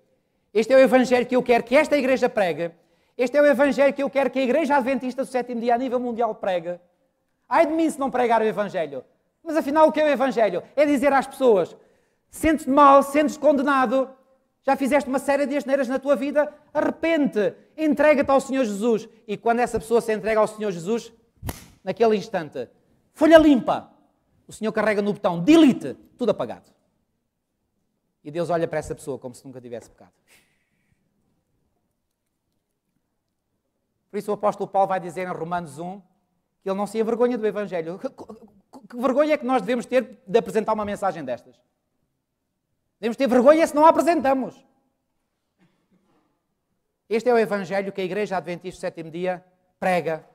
este é o Evangelho que eu quero que esta igreja prega. Este é o Evangelho que eu quero que a Igreja Adventista do Sétimo Dia a nível mundial prega. Ai de mim se não pregar o Evangelho. Mas afinal, o que é o Evangelho? É dizer às pessoas: sentes-te mal, sentes-te condenado, já fizeste uma série de asneiras na tua vida, arrepende, entrega-te ao Senhor Jesus. E quando essa pessoa se entrega ao Senhor Jesus, naquele instante, folha limpa, o Senhor carrega no botão delete, tudo apagado. E Deus olha para essa pessoa como se nunca tivesse pecado. Por isso o apóstolo Paulo vai dizer em Romanos 1 que ele não se envergonha do Evangelho. Que, que, que vergonha é que nós devemos ter de apresentar uma mensagem destas? Devemos ter vergonha se não a apresentamos. Este é o Evangelho que a Igreja Adventista do Sétimo Dia prega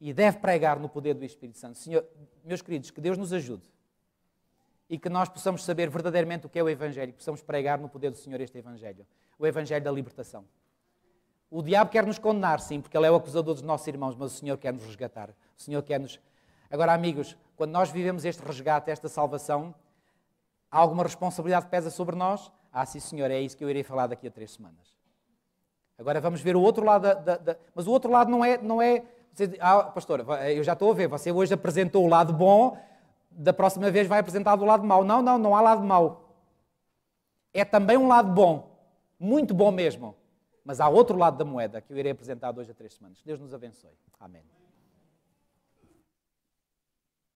e deve pregar no poder do Espírito Santo. Senhor, meus queridos, que Deus nos ajude e que nós possamos saber verdadeiramente o que é o Evangelho, que possamos pregar no poder do Senhor este Evangelho, o Evangelho da libertação. O diabo quer nos condenar, sim, porque ele é o acusador dos nossos irmãos, mas o Senhor quer nos resgatar. O Senhor quer nos. Agora, amigos, quando nós vivemos este resgate, esta salvação, há alguma responsabilidade que pesa sobre nós? Ah, sim, Senhor, é isso que eu irei falar daqui a três semanas. Agora vamos ver o outro lado. Da, da, da... Mas o outro lado não é. Não é... Ah, pastor, eu já estou a ver, você hoje apresentou o lado bom, da próxima vez vai apresentar do lado mau. Não, não, não há lado mau. É também um lado bom, muito bom mesmo. Mas há outro lado da moeda que eu irei apresentar hoje a três semanas. Deus nos abençoe. Amém.